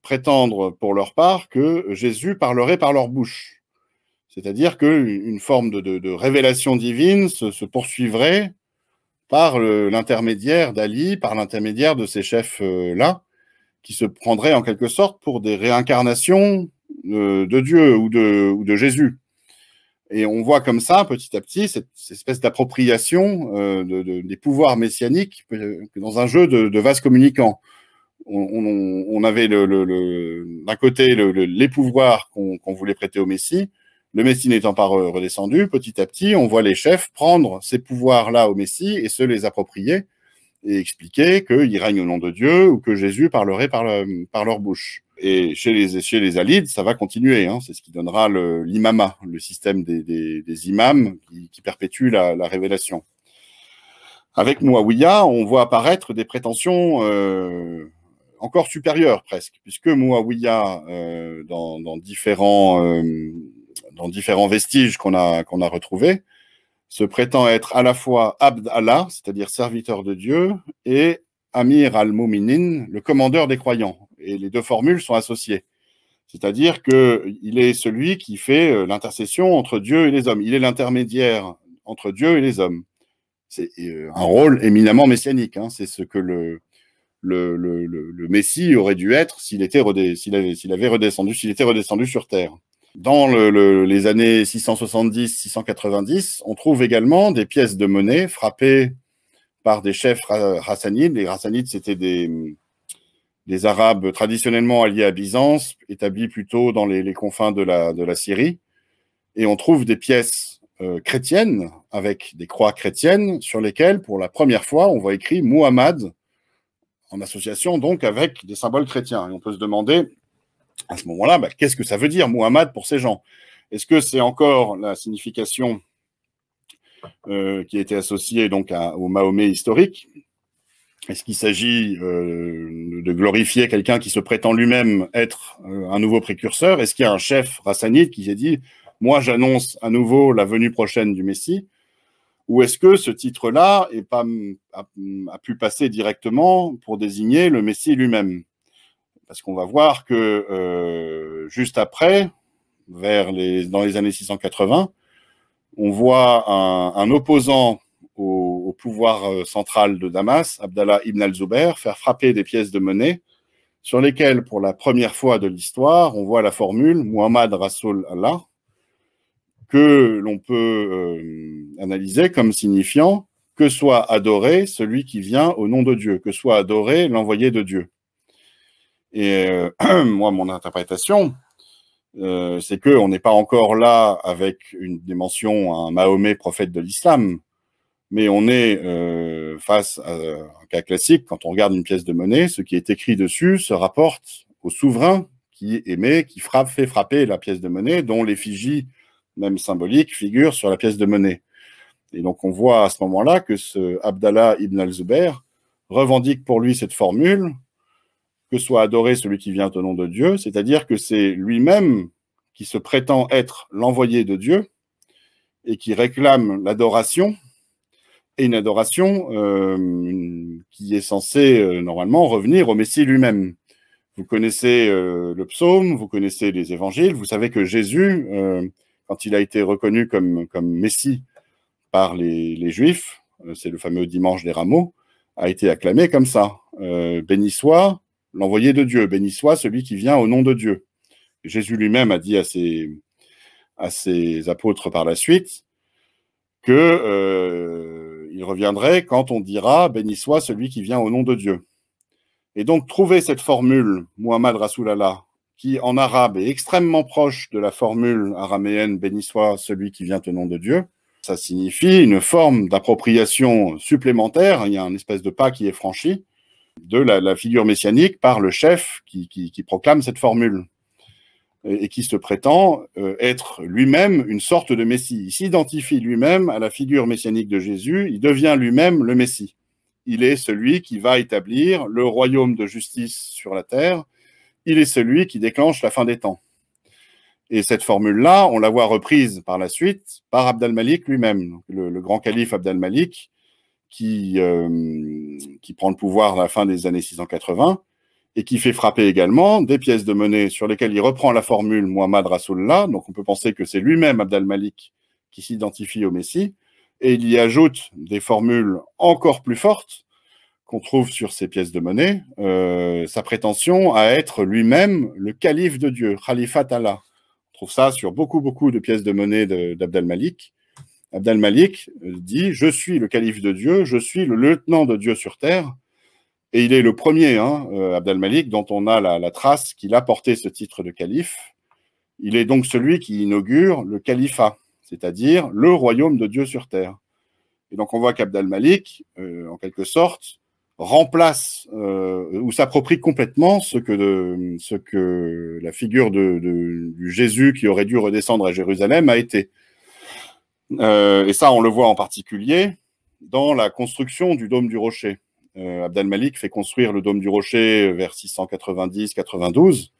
prétendre pour leur part que Jésus parlerait par leur bouche. C'est-à-dire qu'une forme de, révélation divine se, poursuivrait par l'intermédiaire d'Ali, par l'intermédiaire de ces chefs-là, qui se prendraient en quelque sorte pour des réincarnations euh, de, Dieu ou, de, Jésus. Et on voit comme ça, petit à petit, cette, espèce d'appropriation euh, des pouvoirs messianiques euh, dans un jeu de, vases communicants. On, avait d'un côté les pouvoirs qu'on voulait prêter au Messie, le Messie n'étant pas redescendu, petit à petit, on voit les chefs prendre ces pouvoirs-là au Messie et se les approprier et expliquer qu'ils règnent au nom de Dieu ou que Jésus parlerait par, leur bouche. Et chez les, les Alides, ça va continuer. Hein. c'est ce qui donnera l'imama, le, système des, imams qui, perpétue la, révélation. Avec Muawiyah, on voit apparaître des prétentions euh, encore supérieures presque, puisque Muawiyah, euh, dans, dans différents... Euh, dans différents vestiges qu'on a, retrouvés, se prétend être à la fois Abd Allah, c'est-à-dire serviteur de Dieu, et Amir al-Mouminin, le commandeur des croyants. Et les deux formules sont associées. C'est-à-dire qu'il est celui qui fait euh, l'intercession entre Dieu et les hommes. Il est l'intermédiaire entre Dieu et les hommes. C'est euh, un rôle éminemment messianique. Hein. C'est ce que le, Messie aurait dû être s'il, était s'il avait redescendu, s'il était redescendu sur terre. Dans le, les années 670-690, on trouve également des pièces de monnaie frappées par des chefs rassanides. Les rassanides, c'était des, des Arabes traditionnellement alliés à Byzance, établis plutôt dans les, confins de la, de la, Syrie. Et on trouve des pièces euh, chrétiennes avec des croix chrétiennes sur lesquelles, pour la première fois, on voit écrit Muhammad en association donc avec des symboles chrétiens. Et on peut se demander à ce moment-là, bah, qu'est-ce que ça veut dire Muhammad pour ces gens Est-ce que c'est encore la signification euh, qui a été associée donc au Mahomet historique Est-ce qu'il s'agit euh, de glorifier quelqu'un qui se prétend lui-même être euh, un nouveau précurseur Est-ce qu'il y a un chef rassanide qui s'est dit moi j'annonce à nouveau la venue prochaine du Messie ou est-ce que ce titre-là a pu passer directement pour désigner le Messie lui-même parce qu'on va voir que euh, juste après, vers les, dans les années 680, on voit un, opposant au, pouvoir euh, central de Damas, Abdallah ibn al Zouber, faire frapper des pièces de monnaie sur lesquelles, pour la première fois de l'histoire, on voit la formule Muhammad Rasul Allah, que l'on peut euh, analyser comme signifiant que soit adoré celui qui vient au nom de Dieu, que soit adoré l'envoyé de Dieu. Et euh, *clears throat* moi, mon interprétation, euh, c'est que on n'est pas encore là avec une dimension un Mahomet prophète de l'islam, mais on est euh, face à un cas classique. Quand on regarde une pièce de monnaie, ce qui est écrit dessus se rapporte au souverain qui aimé, qui frappe, fait frapper la pièce de monnaie, dont l'effigie, même symbolique, figure sur la pièce de monnaie. Et donc on voit à ce moment-là que ce Abdallah ibn al-Zubair revendique pour lui cette formule que soit adoré celui qui vient au nom de Dieu, c'est-à-dire que c'est lui-même qui se prétend être l'envoyé de Dieu et qui réclame l'adoration, et une adoration euh, qui est censée euh, normalement revenir au Messie lui-même. Vous connaissez euh, le psaume, vous connaissez les évangiles, vous savez que Jésus, quand il a été reconnu comme, comme Messie par les, les Juifs, c'est le fameux dimanche des rameaux, a été acclamé comme ça. béni soit l'envoyé de Dieu. Béni soit celui qui vient au nom de Dieu. Jésus lui-même a dit à ses, à ses apôtres par la suite que euh, il reviendrait quand on dira béni soit celui qui vient au nom de Dieu. Et donc trouver cette formule Muhammad Rasulallah qui en arabe est extrêmement proche de la formule araméenne béni soit celui qui vient au nom de Dieu. Ça signifie une forme d'appropriation supplémentaire, il y a une espèce de pas qui est franchi de la, figure messianique par le chef qui, proclame cette formule et, qui se prétend euh, être lui-même une sorte de Messie. Il s'identifie lui-même à la figure messianique de Jésus, il devient lui-même le Messie. Il est celui qui va établir le royaume de justice sur la terre, il est celui qui déclenche la fin des temps. Et cette formule-là, on la voit reprise par la suite par Abd al-Malik lui-même. Le, le, grand calife Abd al-Malik euh, qui, prend le pouvoir à la fin des années 680 et qui fait frapper également des pièces de monnaie sur lesquelles il reprend la formule Muhammad Rasulullah. Donc on peut penser que c'est lui-même Abd malik qui s'identifie au Messie. Et il y ajoute des formules encore plus fortes qu'on trouve sur ces pièces de monnaie, euh, sa prétention à être lui-même le calife de Dieu, Khalifat Allah. On trouve ça sur beaucoup, beaucoup de pièces de monnaie d'Abd al-Malik. Abd al-Malik euh, dit Je suis le calife de Dieu, je suis le lieutenant de Dieu sur terre. Et il est le premier, hein, euh, Abd al-Malik, dont on a la, trace qu'il a porté ce titre de calife. Il est donc celui qui inaugure le califat, c'est-à-dire le royaume de Dieu sur terre. Et donc on voit qu'Abd al-Malik, euh, en quelque sorte, remplace ou s'approprie complètement ce que, la figure de, du Jésus qui aurait dû redescendre à Jérusalem a été. Euh, et ça, on le voit en particulier dans la construction du dôme du Rocher. Euh, al-Malik fait construire le dôme du Rocher vers 690-92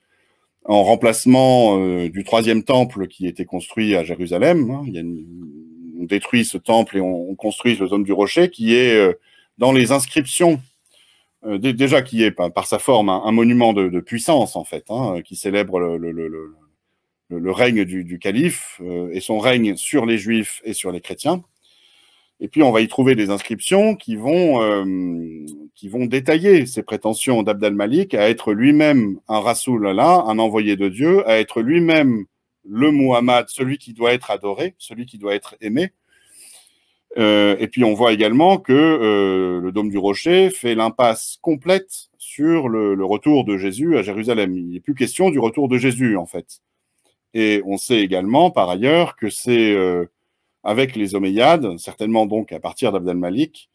en remplacement euh, du troisième temple qui était construit à Jérusalem. Hein. on détruit ce temple et on, construit le dôme du rocher qui est dans les inscriptions, déjà qui est par, sa forme un, monument de, puissance en fait, hein, qui célèbre le, le, règne du, calife euh, et son règne sur les juifs et sur les chrétiens. Et puis on va y trouver des inscriptions qui vont, euh, qui vont détailler ces prétentions d'Abd al-Malik à être lui-même un Rasoul un envoyé de Dieu, à être lui-même le Muhammad, celui qui doit être adoré, celui qui doit être aimé. Euh, et puis on voit également que le dôme du rocher fait l'impasse complète sur le, le, retour de Jésus à Jérusalem. Il n'est plus question du retour de Jésus en fait. Et on sait également, par ailleurs, que c'est euh, avec les Omeyyades, certainement donc à partir d'Abd malik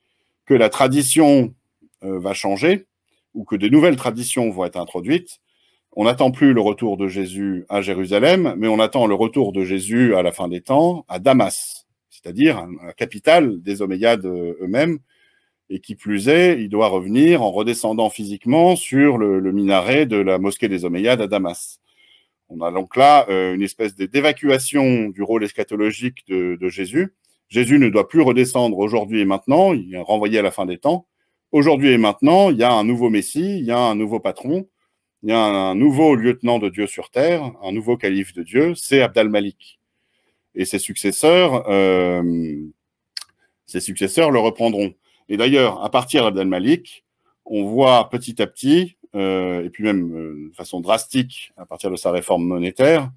que la tradition euh, va changer ou que de nouvelles traditions vont être introduites. On n'attend plus le retour de Jésus à Jérusalem, mais on attend le retour de Jésus à la fin des temps à Damas, c'est-à-dire la capitale des Omeyyades euh, eux-mêmes. Et qui plus est, il doit revenir en redescendant physiquement sur le, le minaret de la mosquée des Omeyyades à Damas. On a donc là euh, une espèce d'évacuation du rôle eschatologique de, Jésus. Jésus ne doit plus redescendre aujourd'hui et maintenant, il est renvoyé à la fin des temps. Aujourd'hui et maintenant, il y a un nouveau Messie, il y a un nouveau patron, il y a un nouveau lieutenant de Dieu sur terre, un nouveau calife de Dieu, c'est Abd malik Et ses successeurs, euh, ses successeurs le reprendront. Et d'ailleurs, à partir d'Abd al-Malik, on voit petit à petit euh, et puis même euh, de façon drastique à partir de sa réforme monétaire,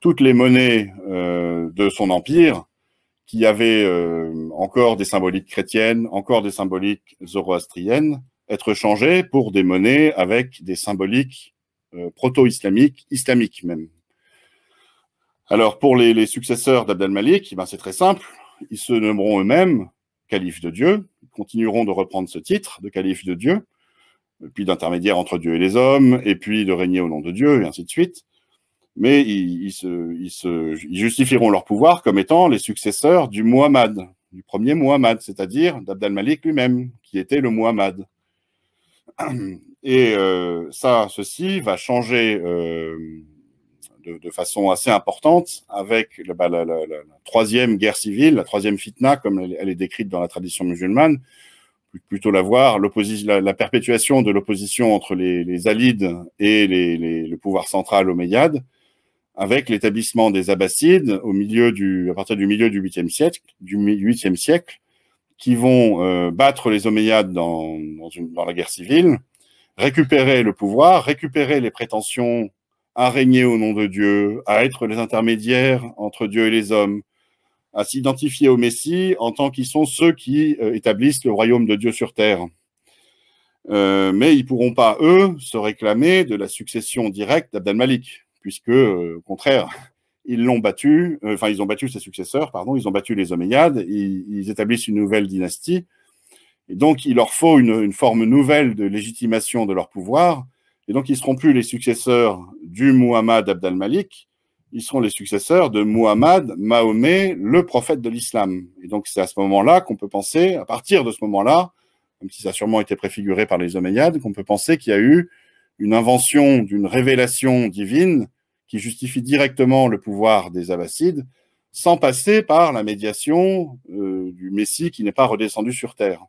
toutes les monnaies euh, de son empire qui avaient encore des symboliques chrétiennes, encore des symboliques zoroastriennes, être changées pour des monnaies avec des symboliques proto-islamiques, islamiques même. Alors pour les, successeurs d'Abd al-Malik, eh ben, c'est très simple, ils se nommeront eux-mêmes calife de Dieu, ils continueront de reprendre ce titre de calife de Dieu, puis d'intermédiaire entre Dieu et les hommes, et puis de régner au nom de Dieu, et ainsi de suite. Mais ils, justifieront leur pouvoir comme étant les successeurs du Muhammad, du premier Muhammad, c'est-à-dire d'Abd al-Malik lui-même, qui était le Muhammad. Et euh, ça, ceci va changer euh, de, façon assez importante avec bah, la, troisième guerre civile, la troisième fitna, comme elle est décrite dans la tradition musulmane, plutôt la voir, la, perpétuation de l'opposition entre les, les, Alides et les, le pouvoir central omeyyade, avec l'établissement des Abbasides au milieu du, à partir du milieu du 8e siècle, du siècle qui vont euh, battre les Omeyyades dans, dans, la guerre civile, récupérer le pouvoir, récupérer les prétentions à régner au nom de Dieu, à être les intermédiaires entre Dieu et les hommes, à s'identifier au Messie en tant qu'ils sont ceux qui euh, établissent le royaume de Dieu sur terre. Euh, mais ils ne pourront pas, eux, se réclamer de la succession directe d'Abd al malik puisque, euh, au contraire, ils l'ont battu, enfin, ils ont battu ses successeurs, pardon, ils ont battu les Omeyyades, ils, établissent une nouvelle dynastie. Et donc, il leur faut une, forme nouvelle de légitimation de leur pouvoir. Et donc, ils ne seront plus les successeurs du Muhammad al malik ils sont les successeurs de Muhammad, Mahomet, le prophète de l'islam. Et donc c'est à ce moment-là qu'on peut penser, à partir de ce moment-là, même si ça a sûrement été préfiguré par les Omeyyades, qu'on peut penser qu'il y a eu une invention d'une révélation divine qui justifie directement le pouvoir des Abbasides, sans passer par la médiation euh, du Messie qui n'est pas redescendu sur terre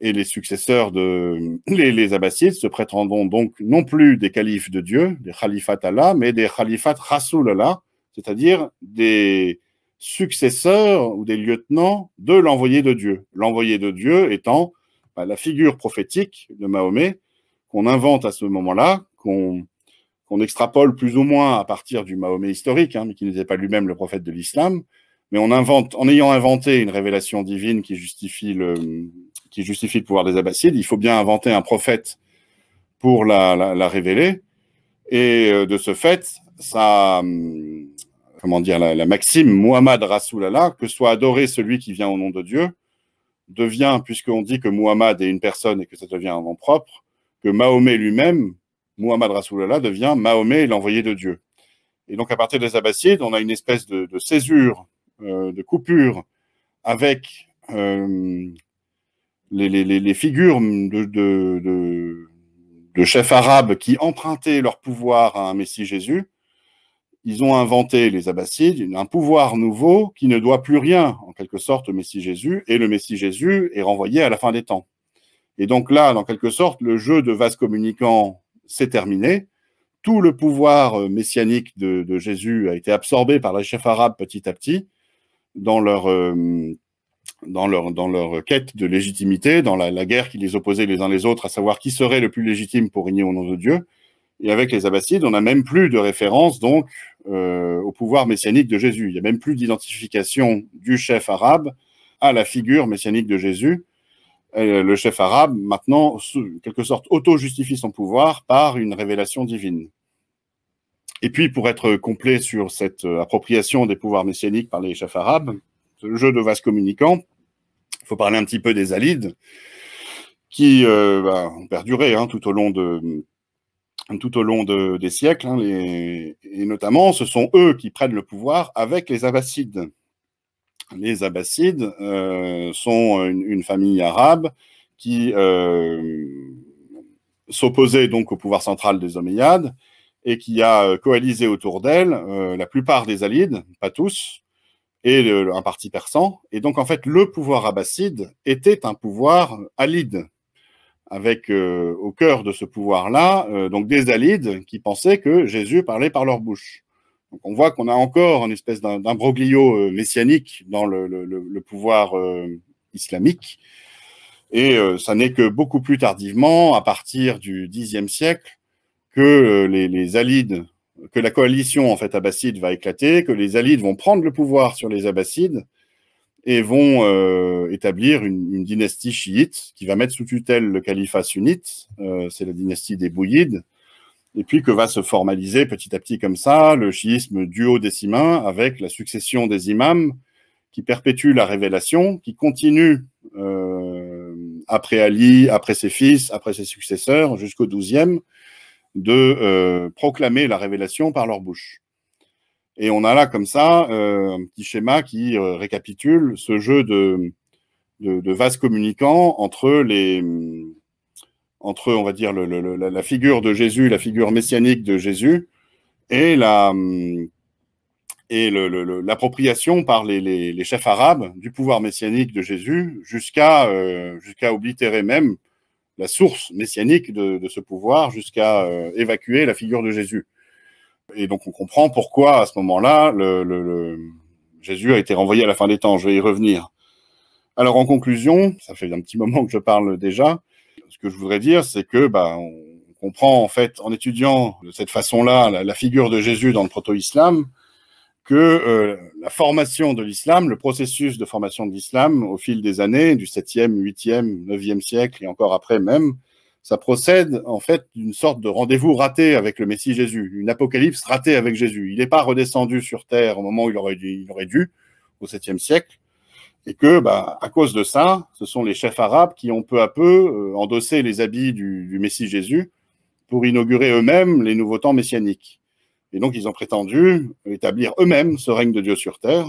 et les successeurs de *clears throat* les, les, se prétendront donc non plus des califes de Dieu, des khalifat Allah, mais des khalifats Rasoul Allah, c'est-à-dire des successeurs ou des lieutenants de l'envoyé de Dieu. L'envoyé de Dieu étant bah, la figure prophétique de Mahomet qu'on invente à ce moment-là, qu'on extrapole plus ou moins à partir du Mahomet historique, hein, mais qui n'était pas lui-même le prophète de l'islam, mais on invente, en ayant inventé une révélation divine qui justifie le, qui justifie le pouvoir des Abbassides, il faut bien inventer un prophète pour la, révéler. Et euh, de ce fait, ça, euh, comment dire, la, maxime Muhammad Rasulallah, que soit adoré celui qui vient au nom de Dieu, devient, puisqu'on dit que Muhammad est une personne et que ça devient un nom propre, que Mahomet lui-même, Muhammad Rasulallah, devient Mahomet l'envoyé de Dieu. Et donc, à partir des Abbassides, on a une espèce de, césure, euh, de coupure avec les, figures de, de, chefs arabes qui empruntaient leur pouvoir à un Messie Jésus, ils ont inventé, les Abbassides, un pouvoir nouveau qui ne doit plus rien, en quelque sorte, au Messie Jésus, et le Messie Jésus est renvoyé à la fin des temps. Et donc là, dans quelque sorte, le jeu de vase communicant s'est terminé. Tout le pouvoir euh, messianique de, Jésus a été absorbé par les chefs arabes petit à petit dans leur, euh, dans leur, dans leur quête de légitimité, dans la, guerre qui les opposait les uns les autres, à savoir qui serait le plus légitime pour régner au nom de Dieu. Et avec les Abbassides, on n'a même plus de référence donc euh, au pouvoir messianique de Jésus. Il n'y a même plus d'identification du chef arabe à la figure messianique de Jésus. le chef arabe, maintenant, en quelque sorte, auto-justifie son pouvoir par une révélation divine. Et puis, pour être complet sur cette euh, appropriation des pouvoirs messianiques par les chefs arabes, le jeu de vases communicants, faut parler un petit peu des Alides, qui euh, bah, ont perduré hein, tout au long, de, tout au long des siècles, hein, et notamment ce sont eux qui prennent le pouvoir avec les Abbassides. Les Abbassides euh, sont une, famille arabe qui euh, s'opposait donc au pouvoir central des Omeyyades et qui a coalisé autour d'elle la plupart des Alides, pas tous, et un parti persan. Et donc, en fait, le pouvoir abbasside était un pouvoir euh, alide, avec euh, au cœur de ce pouvoir-là, euh, donc des alides qui pensaient que Jésus parlait par leur bouche. Donc, on voit qu'on a encore une espèce d'imbroglio messianique dans le, pouvoir islamique. Et ça n'est que beaucoup plus tardivement, à partir du Xe siècle, que les, les alides que la coalition en fait abbasside va éclater, que les Alides vont prendre le pouvoir sur les Abbassides et vont euh, établir une, dynastie chiite qui va mettre sous tutelle le califat sunnite, euh, c'est la dynastie des Bouyides, et puis que va se formaliser petit à petit comme ça le chiisme du haut avec la succession des imams qui perpétue la révélation, qui continue euh, après Ali, après ses fils, après ses successeurs jusqu'au 12 de euh, proclamer la révélation par leur bouche. Et on a là comme ça euh, un petit schéma qui euh, récapitule ce jeu de, de, vases communicants entre les entre on va dire la, figure de Jésus, la figure messianique de Jésus et la et l'appropriation par les, chefs arabes du pouvoir messianique de Jésus jusqu'à jusqu'à oblitérer même la source messianique de, ce pouvoir jusqu'à euh, évacuer la figure de Jésus. Et donc on comprend pourquoi à ce moment-là, Jésus a été renvoyé à la fin des temps. Je vais y revenir. Alors en conclusion, ça fait un petit moment que je parle déjà. Ce que je voudrais dire, c'est que bah, on comprend en fait en étudiant de cette façon-là la figure de Jésus dans le proto-islam, que euh, la formation de l'islam, le processus de formation de l'islam au fil des années, du 7e, 8e, 9e siècle et encore après même, ça procède en fait d'une sorte de rendez-vous raté avec le Messie Jésus, une apocalypse ratée avec Jésus. Il n'est pas redescendu sur Terre au moment où il aurait dû, au 7e siècle, et que, bah, à cause de ça, ce sont les chefs arabes qui ont peu à peu euh, endossé les habits du Messie Jésus pour inaugurer eux-mêmes les nouveaux temps messianiques. Et donc, ils ont prétendu établir eux-mêmes ce règne de Dieu sur terre.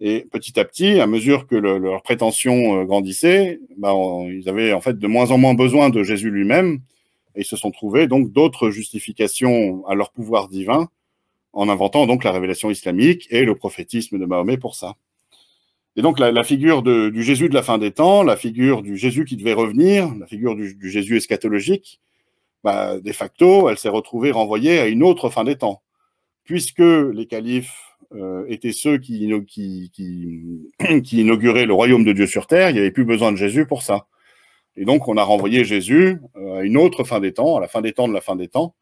Et petit à petit, à mesure que leurs prétentions euh, grandissaient, bah, ils avaient en fait de moins en moins besoin de Jésus lui-même. Et ils se sont trouvés donc d'autres justifications à leur pouvoir divin en inventant donc la révélation islamique et le prophétisme de Mahomet pour ça. Et donc la, figure du Jésus de la fin des temps, la figure du Jésus qui devait revenir, la figure du Jésus eschatologique, bah, de facto, elle s'est retrouvée renvoyée à une autre fin des temps, puisque les califes euh, étaient ceux *clears throat* qui, inauguraient le royaume de Dieu sur terre, il n'y avait plus besoin de Jésus pour ça. Et donc, on a renvoyé Jésus euh, à une autre fin des temps, à la fin des temps de la fin des temps.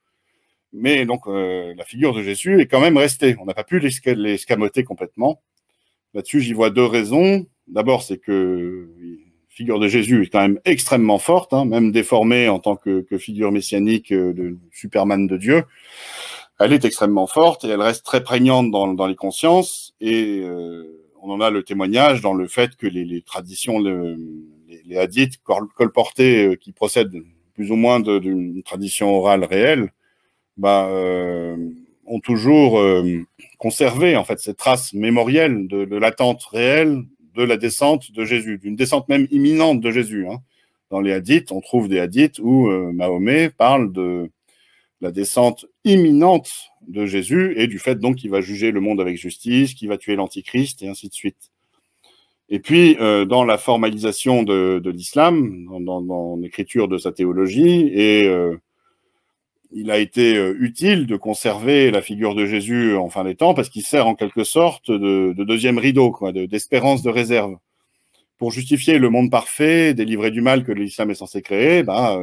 Mais donc, euh, la figure de Jésus est quand même restée. On n'a pas pu l'escamoter complètement. Là-dessus, j'y vois deux raisons. D'abord, c'est que figure de Jésus est quand même extrêmement forte, hein, même déformée en tant que, figure messianique euh, de Superman de Dieu. Elle est extrêmement forte et elle reste très prégnante dans, les consciences. Et euh, on en a le témoignage dans le fait que les, traditions, les, hadiths colportés euh, qui procèdent plus ou moins d'une tradition orale réelle, bah, ont toujours conservé en fait cette trace mémorielle de l'attente réelle de la descente de Jésus, d'une descente même imminente de Jésus. Hein. Dans les hadiths, on trouve des hadiths où euh, Mahomet parle de la descente imminente de Jésus et du fait donc qu'il va juger le monde avec justice, qu'il va tuer l'Antichrist et ainsi de suite. Et puis, euh, dans la formalisation de, l'islam, dans, l'écriture de sa théologie et euh, il a été euh, utile de conserver la figure de Jésus en fin des temps parce qu'il sert en quelque sorte de, deuxième rideau, d'espérance de, réserve. Pour justifier le monde parfait, délivré du mal que l'islam est censé créer, bah,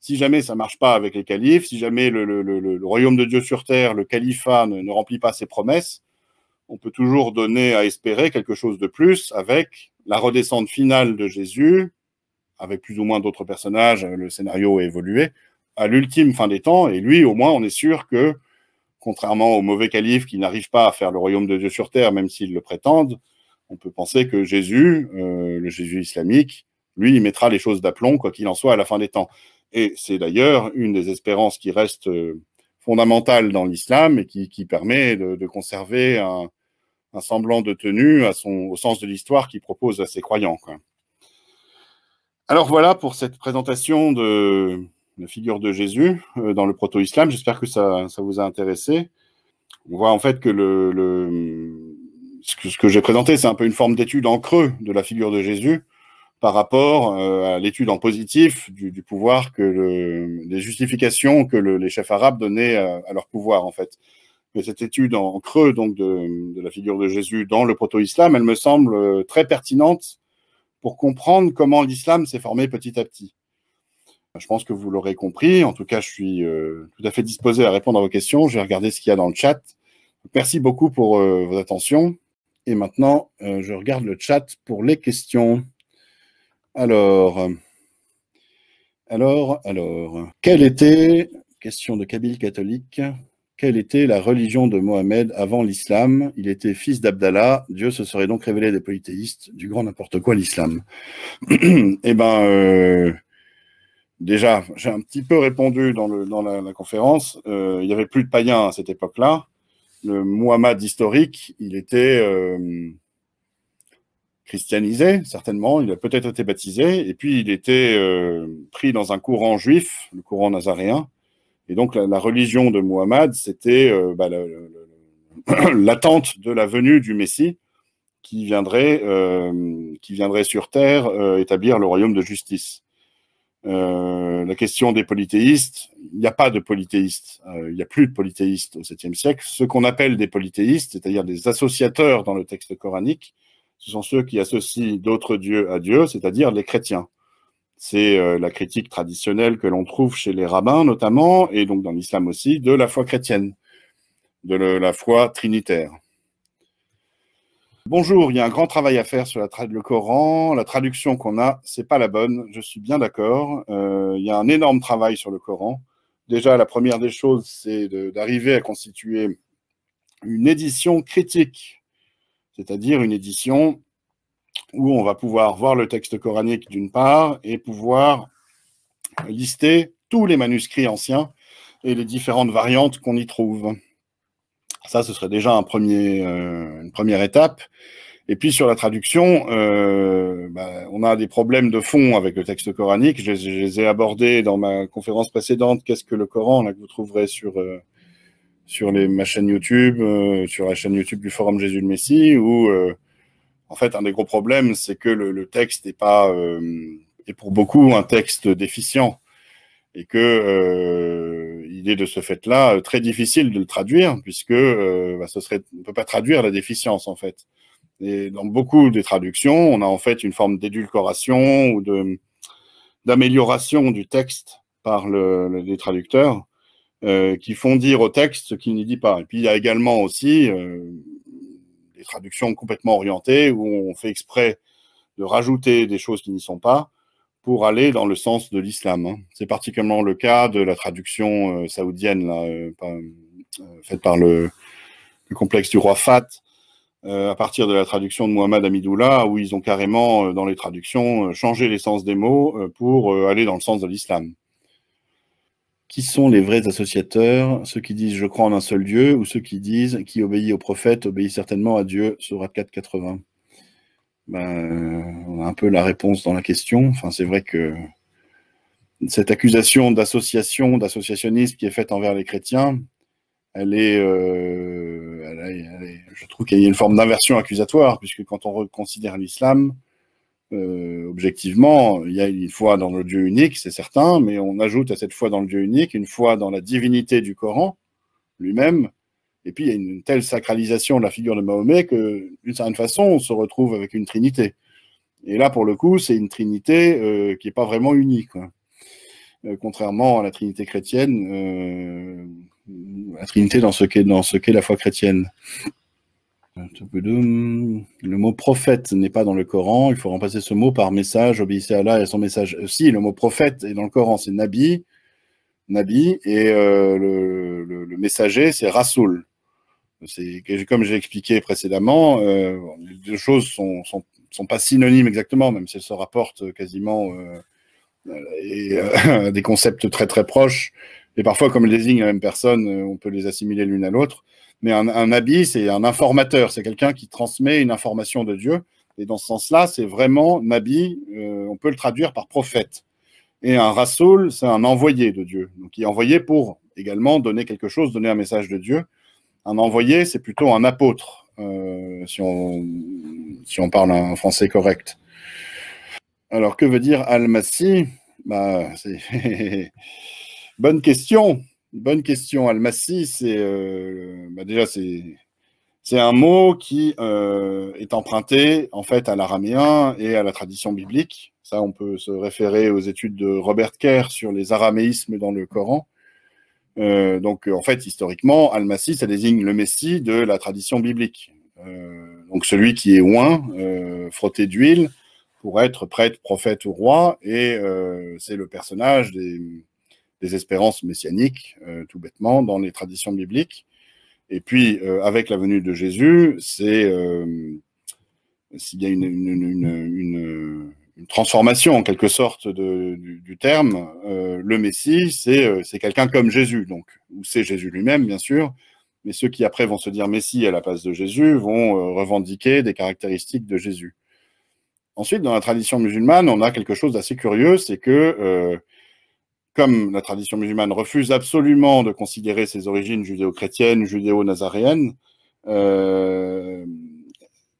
si jamais ça marche pas avec les califes, si jamais le, royaume de Dieu sur terre, le califat ne, remplit pas ses promesses, on peut toujours donner à espérer quelque chose de plus avec la redescente finale de Jésus, avec plus ou moins d'autres personnages, le scénario a évolué, à l'ultime fin des temps. Et lui, au moins, on est sûr que, contrairement aux mauvais calife qui n'arrivent pas à faire le royaume de Dieu sur terre, même s'ils le prétendent, on peut penser que Jésus, euh, le Jésus islamique, lui, il mettra les choses d'aplomb, quoi qu'il en soit, à la fin des temps. Et c'est d'ailleurs une des espérances qui reste euh, fondamentale dans l'islam et qui, permet de, conserver un, semblant de tenue à son, au sens de l'histoire qu'il propose à ses croyants. Alors voilà pour cette présentation de, la figure de Jésus euh, dans le proto-islam. J'espère que ça, vous a intéressé. On voit en fait que le, ce que, j'ai présenté, c'est un peu une forme d'étude en creux de la figure de Jésus par rapport euh, à l'étude en positif du, pouvoir que le, des justifications que les chefs arabes donnaient à, leur pouvoir en fait. cette étude en creux donc de la figure de Jésus dans le proto-islam, elle me semble euh, très pertinente pour comprendre comment l'islam s'est formé petit à petit. Bah, je pense que vous l'aurez compris. En tout cas, je suis euh, tout à fait disposé à répondre à vos questions. Je vais regarder ce qu'il y a dans le chat. Merci beaucoup pour euh, vos attentions. Et maintenant, euh, je regarde le chat pour les questions. Alors, alors, alors, quelle était, question de Kabyle catholique, quelle était la religion de Mohamed avant l'islam Il était fils d'Abdallah, Dieu se serait donc révélé des polythéistes, du grand n'importe quoi l'islam. *clears throat* Eh ben, déjà, j'ai un petit peu répondu dans, la, conférence. Euh, il n'y avait plus de païens à cette époque-là. Le Muhammad historique, il était euh, christianisé, certainement. Il a peut-être été baptisé. Et puis, il était euh, pris dans un courant juif, le courant nazaréen. Et donc, la, religion de Muhammad, c'était bah, *coughs* l'attente de la venue du Messie qui viendrait sur terre établir le royaume de justice. Euh, la question des polythéistes, il n'y a pas de polythéistes, euh, il n'y a plus de polythéistes au 7e siècle. Ce qu'on appelle des polythéistes, c'est-à-dire des associateurs dans le texte coranique, ce sont ceux qui associent d'autres dieux à Dieu, c'est-à-dire les chrétiens. C'est euh, la critique traditionnelle que l'on trouve chez les rabbins notamment, et donc dans l'islam aussi, de la foi chrétienne, de la foi trinitaire. Bonjour, il y a un grand travail à faire sur le Coran. La traduction qu'on a, c'est pas la bonne. Je suis bien d'accord. Euh, il y a un énorme travail sur le Coran. Déjà, la première des choses, c'est d'arriver à constituer une édition critique, c'est-à-dire une édition où on va pouvoir voir le texte coranique d'une part et pouvoir lister tous les manuscrits anciens et les différentes variantes qu'on y trouve. Ça, ce serait déjà un premier, euh, une première étape. Et puis sur la traduction, euh, bah, on a des problèmes de fond avec le texte coranique. Je, les ai abordés dans ma conférence précédente. Qu'est-ce que le Coran là, que vous trouverez sur euh, sur les, ma chaîne YouTube, sur la chaîne YouTube du Forum Jésus le Messie, où en fait un des gros problèmes, c'est que le, texte n'est pas est pour beaucoup un texte déficient et que il de ce fait-là euh, très difficile de le traduire, puisque euh, bah, ce serait, on ne peut pas traduire la déficience, en fait. Et dans beaucoup des traductions, on a en fait une forme d'édulcoration ou de, d'amélioration du texte par les traducteurs euh, qui font dire au texte ce qu'il n'y dit pas. Et puis il y a également aussi des traductions complètement orientées où on fait exprès de rajouter des choses qui n'y sont pas pour aller dans le sens de l'islam. Hein. C'est particulièrement le cas de la traduction euh, saoudienne euh, euh, faite par le, complexe du roi Fat, à partir de la traduction de Muhammad Amidoula, où ils ont carrément, dans les traductions, changé les sens des mots pour aller dans le sens de l'islam. Qui sont les vrais associateurs Ceux qui disent je crois en un seul Dieu ou ceux qui disent qui obéit au prophète obéit certainement à Dieu, Surat 4, 80. Ben on a un peu la réponse dans la question. Enfin, c'est vrai que cette accusation d'association, d'associationnisme qui est faite envers les chrétiens, elle est, euh, je trouve qu'il y a une forme d'inversion accusatoire, puisque quand on reconsidère l'islam, euh, objectivement, il y a une foi dans le Dieu unique, c'est certain, mais on ajoute à cette foi dans le Dieu unique une foi dans la divinité du Coran lui-même, et puis, il y a une telle sacralisation de la figure de Mahomet que, d'une certaine façon, on se retrouve avec une trinité. Et là, pour le coup, c'est une trinité euh, qui n'est pas vraiment unique. Hein. Euh, contrairement à la trinité chrétienne, euh, la trinité dans ce qu'est la foi chrétienne. Le mot prophète n'est pas dans le Coran, il faut remplacer ce mot par message, obéissez à Allah et à son message. Si, le mot prophète est dans le Coran, c'est Nabi, Nabi, et le, messager, c'est Rasoul comme j'ai expliqué précédemment, euh, les deux choses sont, sont, pas synonymes exactement, même si elles se rapportent euh, quasiment euh, *laughs* à et, des concepts très très proches. Et parfois, comme elles désignent la même personne, on peut les assimiler l'une à l'autre. Mais un, Nabi, habit, c'est un informateur, c'est quelqu'un qui transmet une information de Dieu. Et dans ce sens-là, c'est vraiment Nabi, on peut le traduire par prophète. Et un Rasoul, c'est un envoyé de Dieu. Donc, il est envoyé pour également donner quelque chose, donner un message de Dieu un envoyé, c'est plutôt un apôtre, euh, si, on, si on parle un français correct. Alors, que veut dire al bah, *laughs* Bonne question. Bonne question. al c'est euh, bah, déjà c'est c'est un mot qui euh, est emprunté en fait à l'araméen et à la tradition biblique. Ça, on peut se référer aux études de Robert Kerr sur les araméismes dans le Coran. Euh, donc, euh, en fait, historiquement, al ça désigne le Messie de la tradition biblique. Euh, donc, celui qui est oint, euh, frotté d'huile, pour être prêtre, prophète ou roi, et euh, c'est le personnage des, des espérances messianiques, tout bêtement, dans les traditions bibliques. Et puis, avec la venue de Jésus, c'est s'il y a une, une, une, une transformation en quelque sorte du, terme. Euh, le Messie, euh, c'est quelqu'un comme Jésus, donc, ou c'est Jésus lui-même, bien sûr, mais ceux qui après vont se dire Messie à la place de Jésus vont euh, revendiquer des caractéristiques de Jésus. Ensuite, dans la tradition musulmane, on a quelque chose d'assez curieux, c'est que, comme la tradition musulmane refuse absolument de considérer ses origines judéo-chrétiennes, judéo-nazaréennes,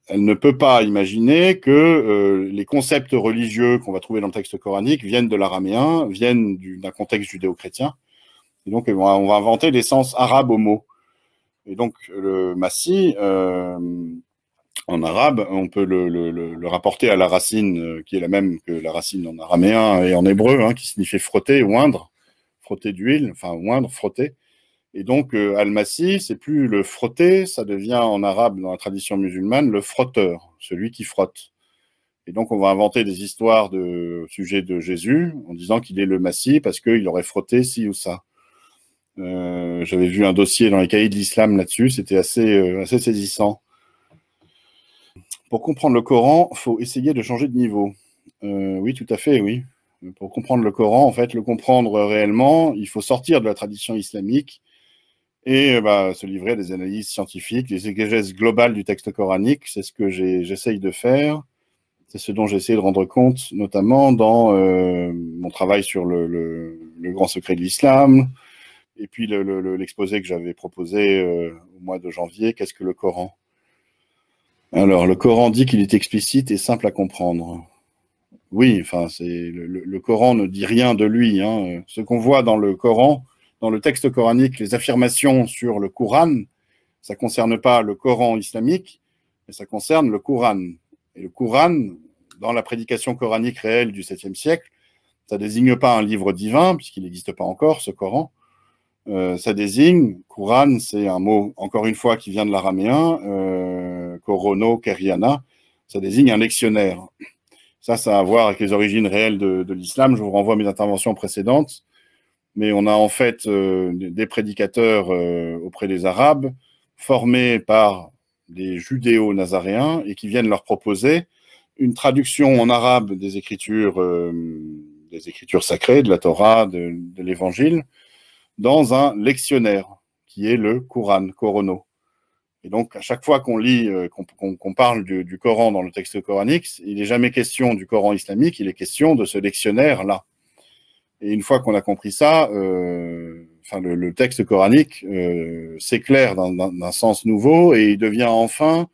elle ne peut pas imaginer que euh, les concepts religieux qu'on va trouver dans le texte coranique viennent de l'araméen, viennent d'un contexte judéo-chrétien. Et donc, on va, inventer des sens arabes aux mots. Et donc, le massi, euh, en arabe, on peut le, rapporter à la racine euh, qui est la même que la racine en araméen et en hébreu, hein, qui signifie frotter, oindre, frotter d'huile, enfin oindre, frotter. Et donc, euh, Al-Masih, c'est plus le frotter, ça devient en arabe, dans la tradition musulmane, le frotteur, celui qui frotte. Et donc, on va inventer des histoires de, au sujet de Jésus en disant qu'il est le massi parce qu'il aurait frotté ci ou ça. Euh, j'avais vu un dossier dans les cahiers de l'islam là-dessus, c'était assez, euh, assez saisissant. Pour comprendre le Coran, il faut essayer de changer de niveau. oui, tout à fait, oui. Pour comprendre le Coran, en fait, le comprendre réellement, il faut sortir de la tradition islamique et euh, bah, se livrer à des analyses scientifiques, des exégèses globales du texte coranique. C'est ce que j'essaye de faire. C'est ce dont j'essaie de rendre compte, notamment dans euh, mon travail sur le, grand secret de l'islam, et puis l'exposé que j'avais proposé euh, au mois de janvier, Qu'est-ce que le Coran Alors, le Coran dit qu'il est explicite et simple à comprendre. Oui, enfin, c'est le, Coran ne dit rien de lui. Hein. Ce qu'on voit dans le Coran, dans le texte coranique les affirmations sur le Coran, ça ne concerne pas le Coran islamique, mais ça concerne le Coran. Et le Coran, dans la prédication coranique réelle du 7e siècle, ça désigne pas un livre divin, puisqu'il n'existe pas encore, ce Coran. Euh, ça désigne, Coran, c'est un mot, encore une fois, qui vient de l'araméen, Corono, euh, Keriana, ça désigne un lectionnaire. Ça, ça a à voir avec les origines réelles de, de l'islam. Je vous renvoie à mes interventions précédentes mais on a en fait euh, des prédicateurs euh, auprès des Arabes formés par des judéo-nazaréens et qui viennent leur proposer une traduction en arabe des écritures, euh, des écritures sacrées, de la Torah, de, l'Évangile, dans un lectionnaire qui est le Coran, Corono. Et donc, à chaque fois qu'on lit, qu'on parle du, du Coran dans le texte coranique, il n'est jamais question du Coran islamique, il est question de ce lectionnaire-là. Et une fois qu'on a compris ça, euh, enfin, le, texte coranique euh, s'éclaire s'éclaire un sens nouveau et il devient enfin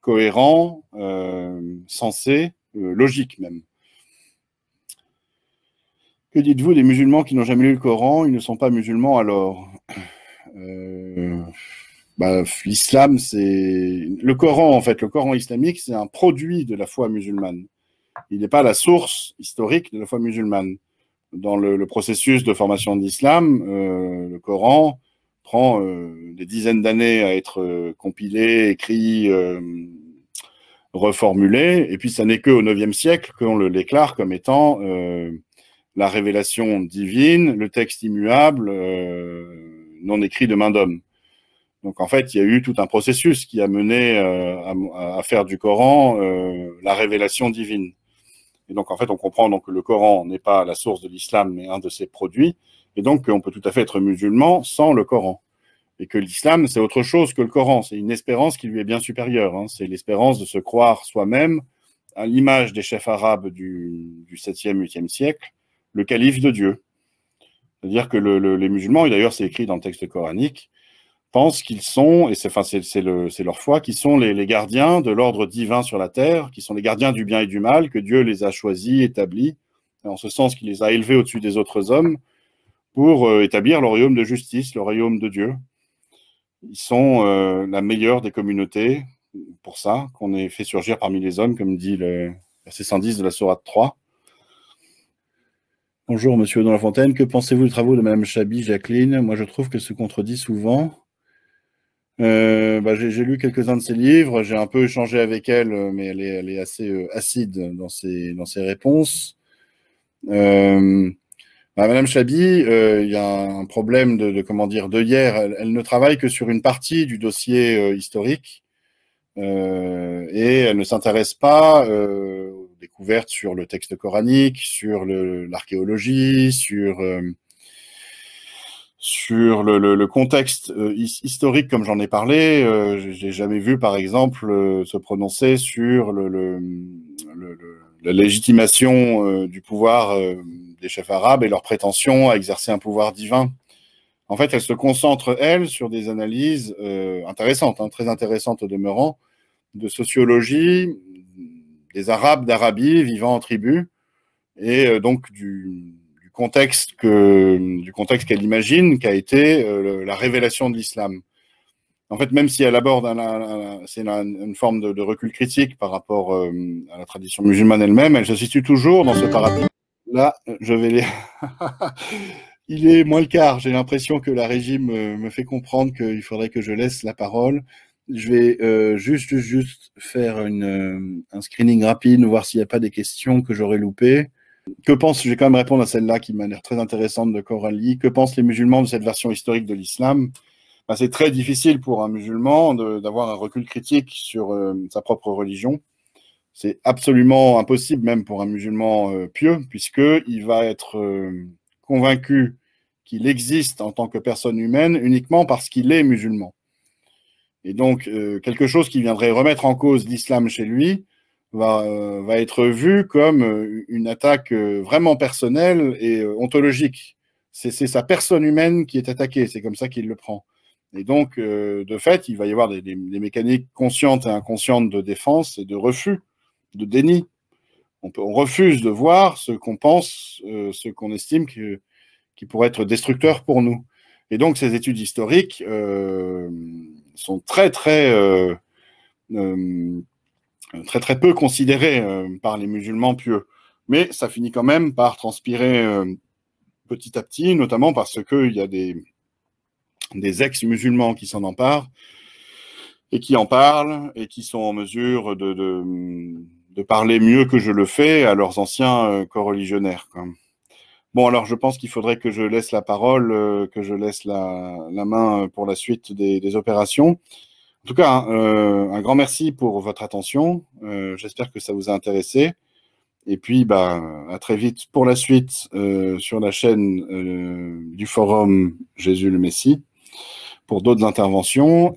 cohérent, euh, sensé, logique même. Que dites-vous des musulmans qui n'ont jamais lu le Coran Ils ne sont pas musulmans alors bah, L'islam, c'est. Le Coran, en fait, le Coran islamique, c'est un produit de la foi musulmane. Il n'est pas la source historique de la foi musulmane dans le, processus de formation de l'islam, euh, le Coran prend euh, des dizaines d'années à être euh, compilé, écrit, reformulé, et puis ça n'est qu'au IXe siècle qu'on le déclare comme étant la révélation divine, le texte immuable, non écrit de main d'homme. Donc en fait, il y a eu tout un processus qui a mené à, faire du Coran la révélation divine. Et donc, en fait, on comprend donc, que le Coran n'est pas la source de l'islam, mais un de ses produits. Et donc, on peut tout à fait être musulman sans le Coran. Et que l'islam, c'est autre chose que le Coran. C'est une espérance qui lui est bien supérieure. Hein. C'est l'espérance de se croire soi-même à l'image des chefs arabes du, 7e, 8e siècle, le calife de Dieu. C'est-à-dire que les musulmans, et d'ailleurs c'est écrit dans le texte coranique, pensent qu'ils sont, et c'est le, leur foi, qui sont les, gardiens de l'ordre divin sur la terre, qui sont les gardiens du bien et du mal, que Dieu les a choisis, établis, en ce sens qu'il les a élevés au-dessus des autres hommes, pour euh, établir le royaume de justice, le royaume de Dieu. Ils sont euh, la meilleure des communautés, pour ça, qu'on ait fait surgir parmi les hommes, comme dit le verset 110 de la Sourate 3. Bonjour Monsieur la fontaine que pensez-vous des travaux de Madame Chabi Jacqueline Moi je trouve que se contredit souvent euh, bah, j'ai lu quelques-uns de ses livres, j'ai un peu échangé avec elle, euh, mais elle est, elle est assez euh, acide dans ses, dans ses réponses. Bah, Madame Chabi, il y a un problème de, comment dire de hier. Elle, elle, ne travaille que sur une partie du dossier historique et elle ne s'intéresse pas aux découvertes sur le texte coranique, sur l'archéologie, sur sur le, le, contexte euh, historique, comme j'en ai parlé, euh, j'ai jamais vu, par exemple, euh, se prononcer sur le, le la légitimation euh, du pouvoir des chefs arabes et leur prétention à exercer un pouvoir divin. En fait, elle se concentre, elle, sur des analyses intéressantes, hein, très intéressantes au demeurant, de sociologie des Arabes d'Arabie vivant en tribu, et donc du, contexte que, du contexte qu'elle imagine, qu'a été euh, la révélation de l'islam. En fait, même si elle aborde c'est une, forme de, recul critique par rapport euh, à la tradition musulmane elle-même, elle se situe toujours dans ce paradigme. Là, je vais les... *laughs* Il est moins le quart. J'ai l'impression que la régime euh, me fait comprendre qu'il faudrait que je laisse la parole. Je vais juste, juste, faire une, un screening rapide, voir s'il n'y a pas des questions que j'aurais loupées. Que pense, je quand même répondre à celle-là qui m'a l'air très intéressante de Coralie, que pensent les musulmans de cette version historique de l'islam ben, C'est très difficile pour un musulman d'avoir un recul critique sur euh, sa propre religion. C'est absolument impossible même pour un musulman euh, pieux, puisqu'il va être euh, convaincu qu'il existe en tant que personne humaine uniquement parce qu'il est musulman. Et donc, quelque chose qui viendrait remettre en cause l'islam chez lui, va, va être vu comme euh, une attaque euh, vraiment personnelle et euh, ontologique. C'est sa personne humaine qui est attaquée, c'est comme ça qu'il le prend. Et donc, de fait, il va y avoir des, mécaniques conscientes et inconscientes de défense et de refus, de déni. On, peut, on refuse de voir ce qu'on pense, ce qu'on estime qui pourrait être destructeur pour nous. Et donc, ces études historiques sont très, très euh, très très peu considéré euh, par les musulmans pieux. Mais ça finit quand même par transpirer euh, petit à petit, notamment parce qu'il y a des, ex-musulmans qui s'en emparent et qui en parlent et qui sont en mesure de, parler mieux que je le fais à leurs anciens religionnaires. Bon, alors je pense qu'il faudrait que je laisse la parole, que je laisse la, main pour la suite des opérations. En tout cas, hein, euh, un grand merci pour votre attention. Euh, j'espère que ça vous a intéressé. Et puis, bah, à très vite pour la suite euh, sur la chaîne du forum Jésus le Messie pour d'autres interventions.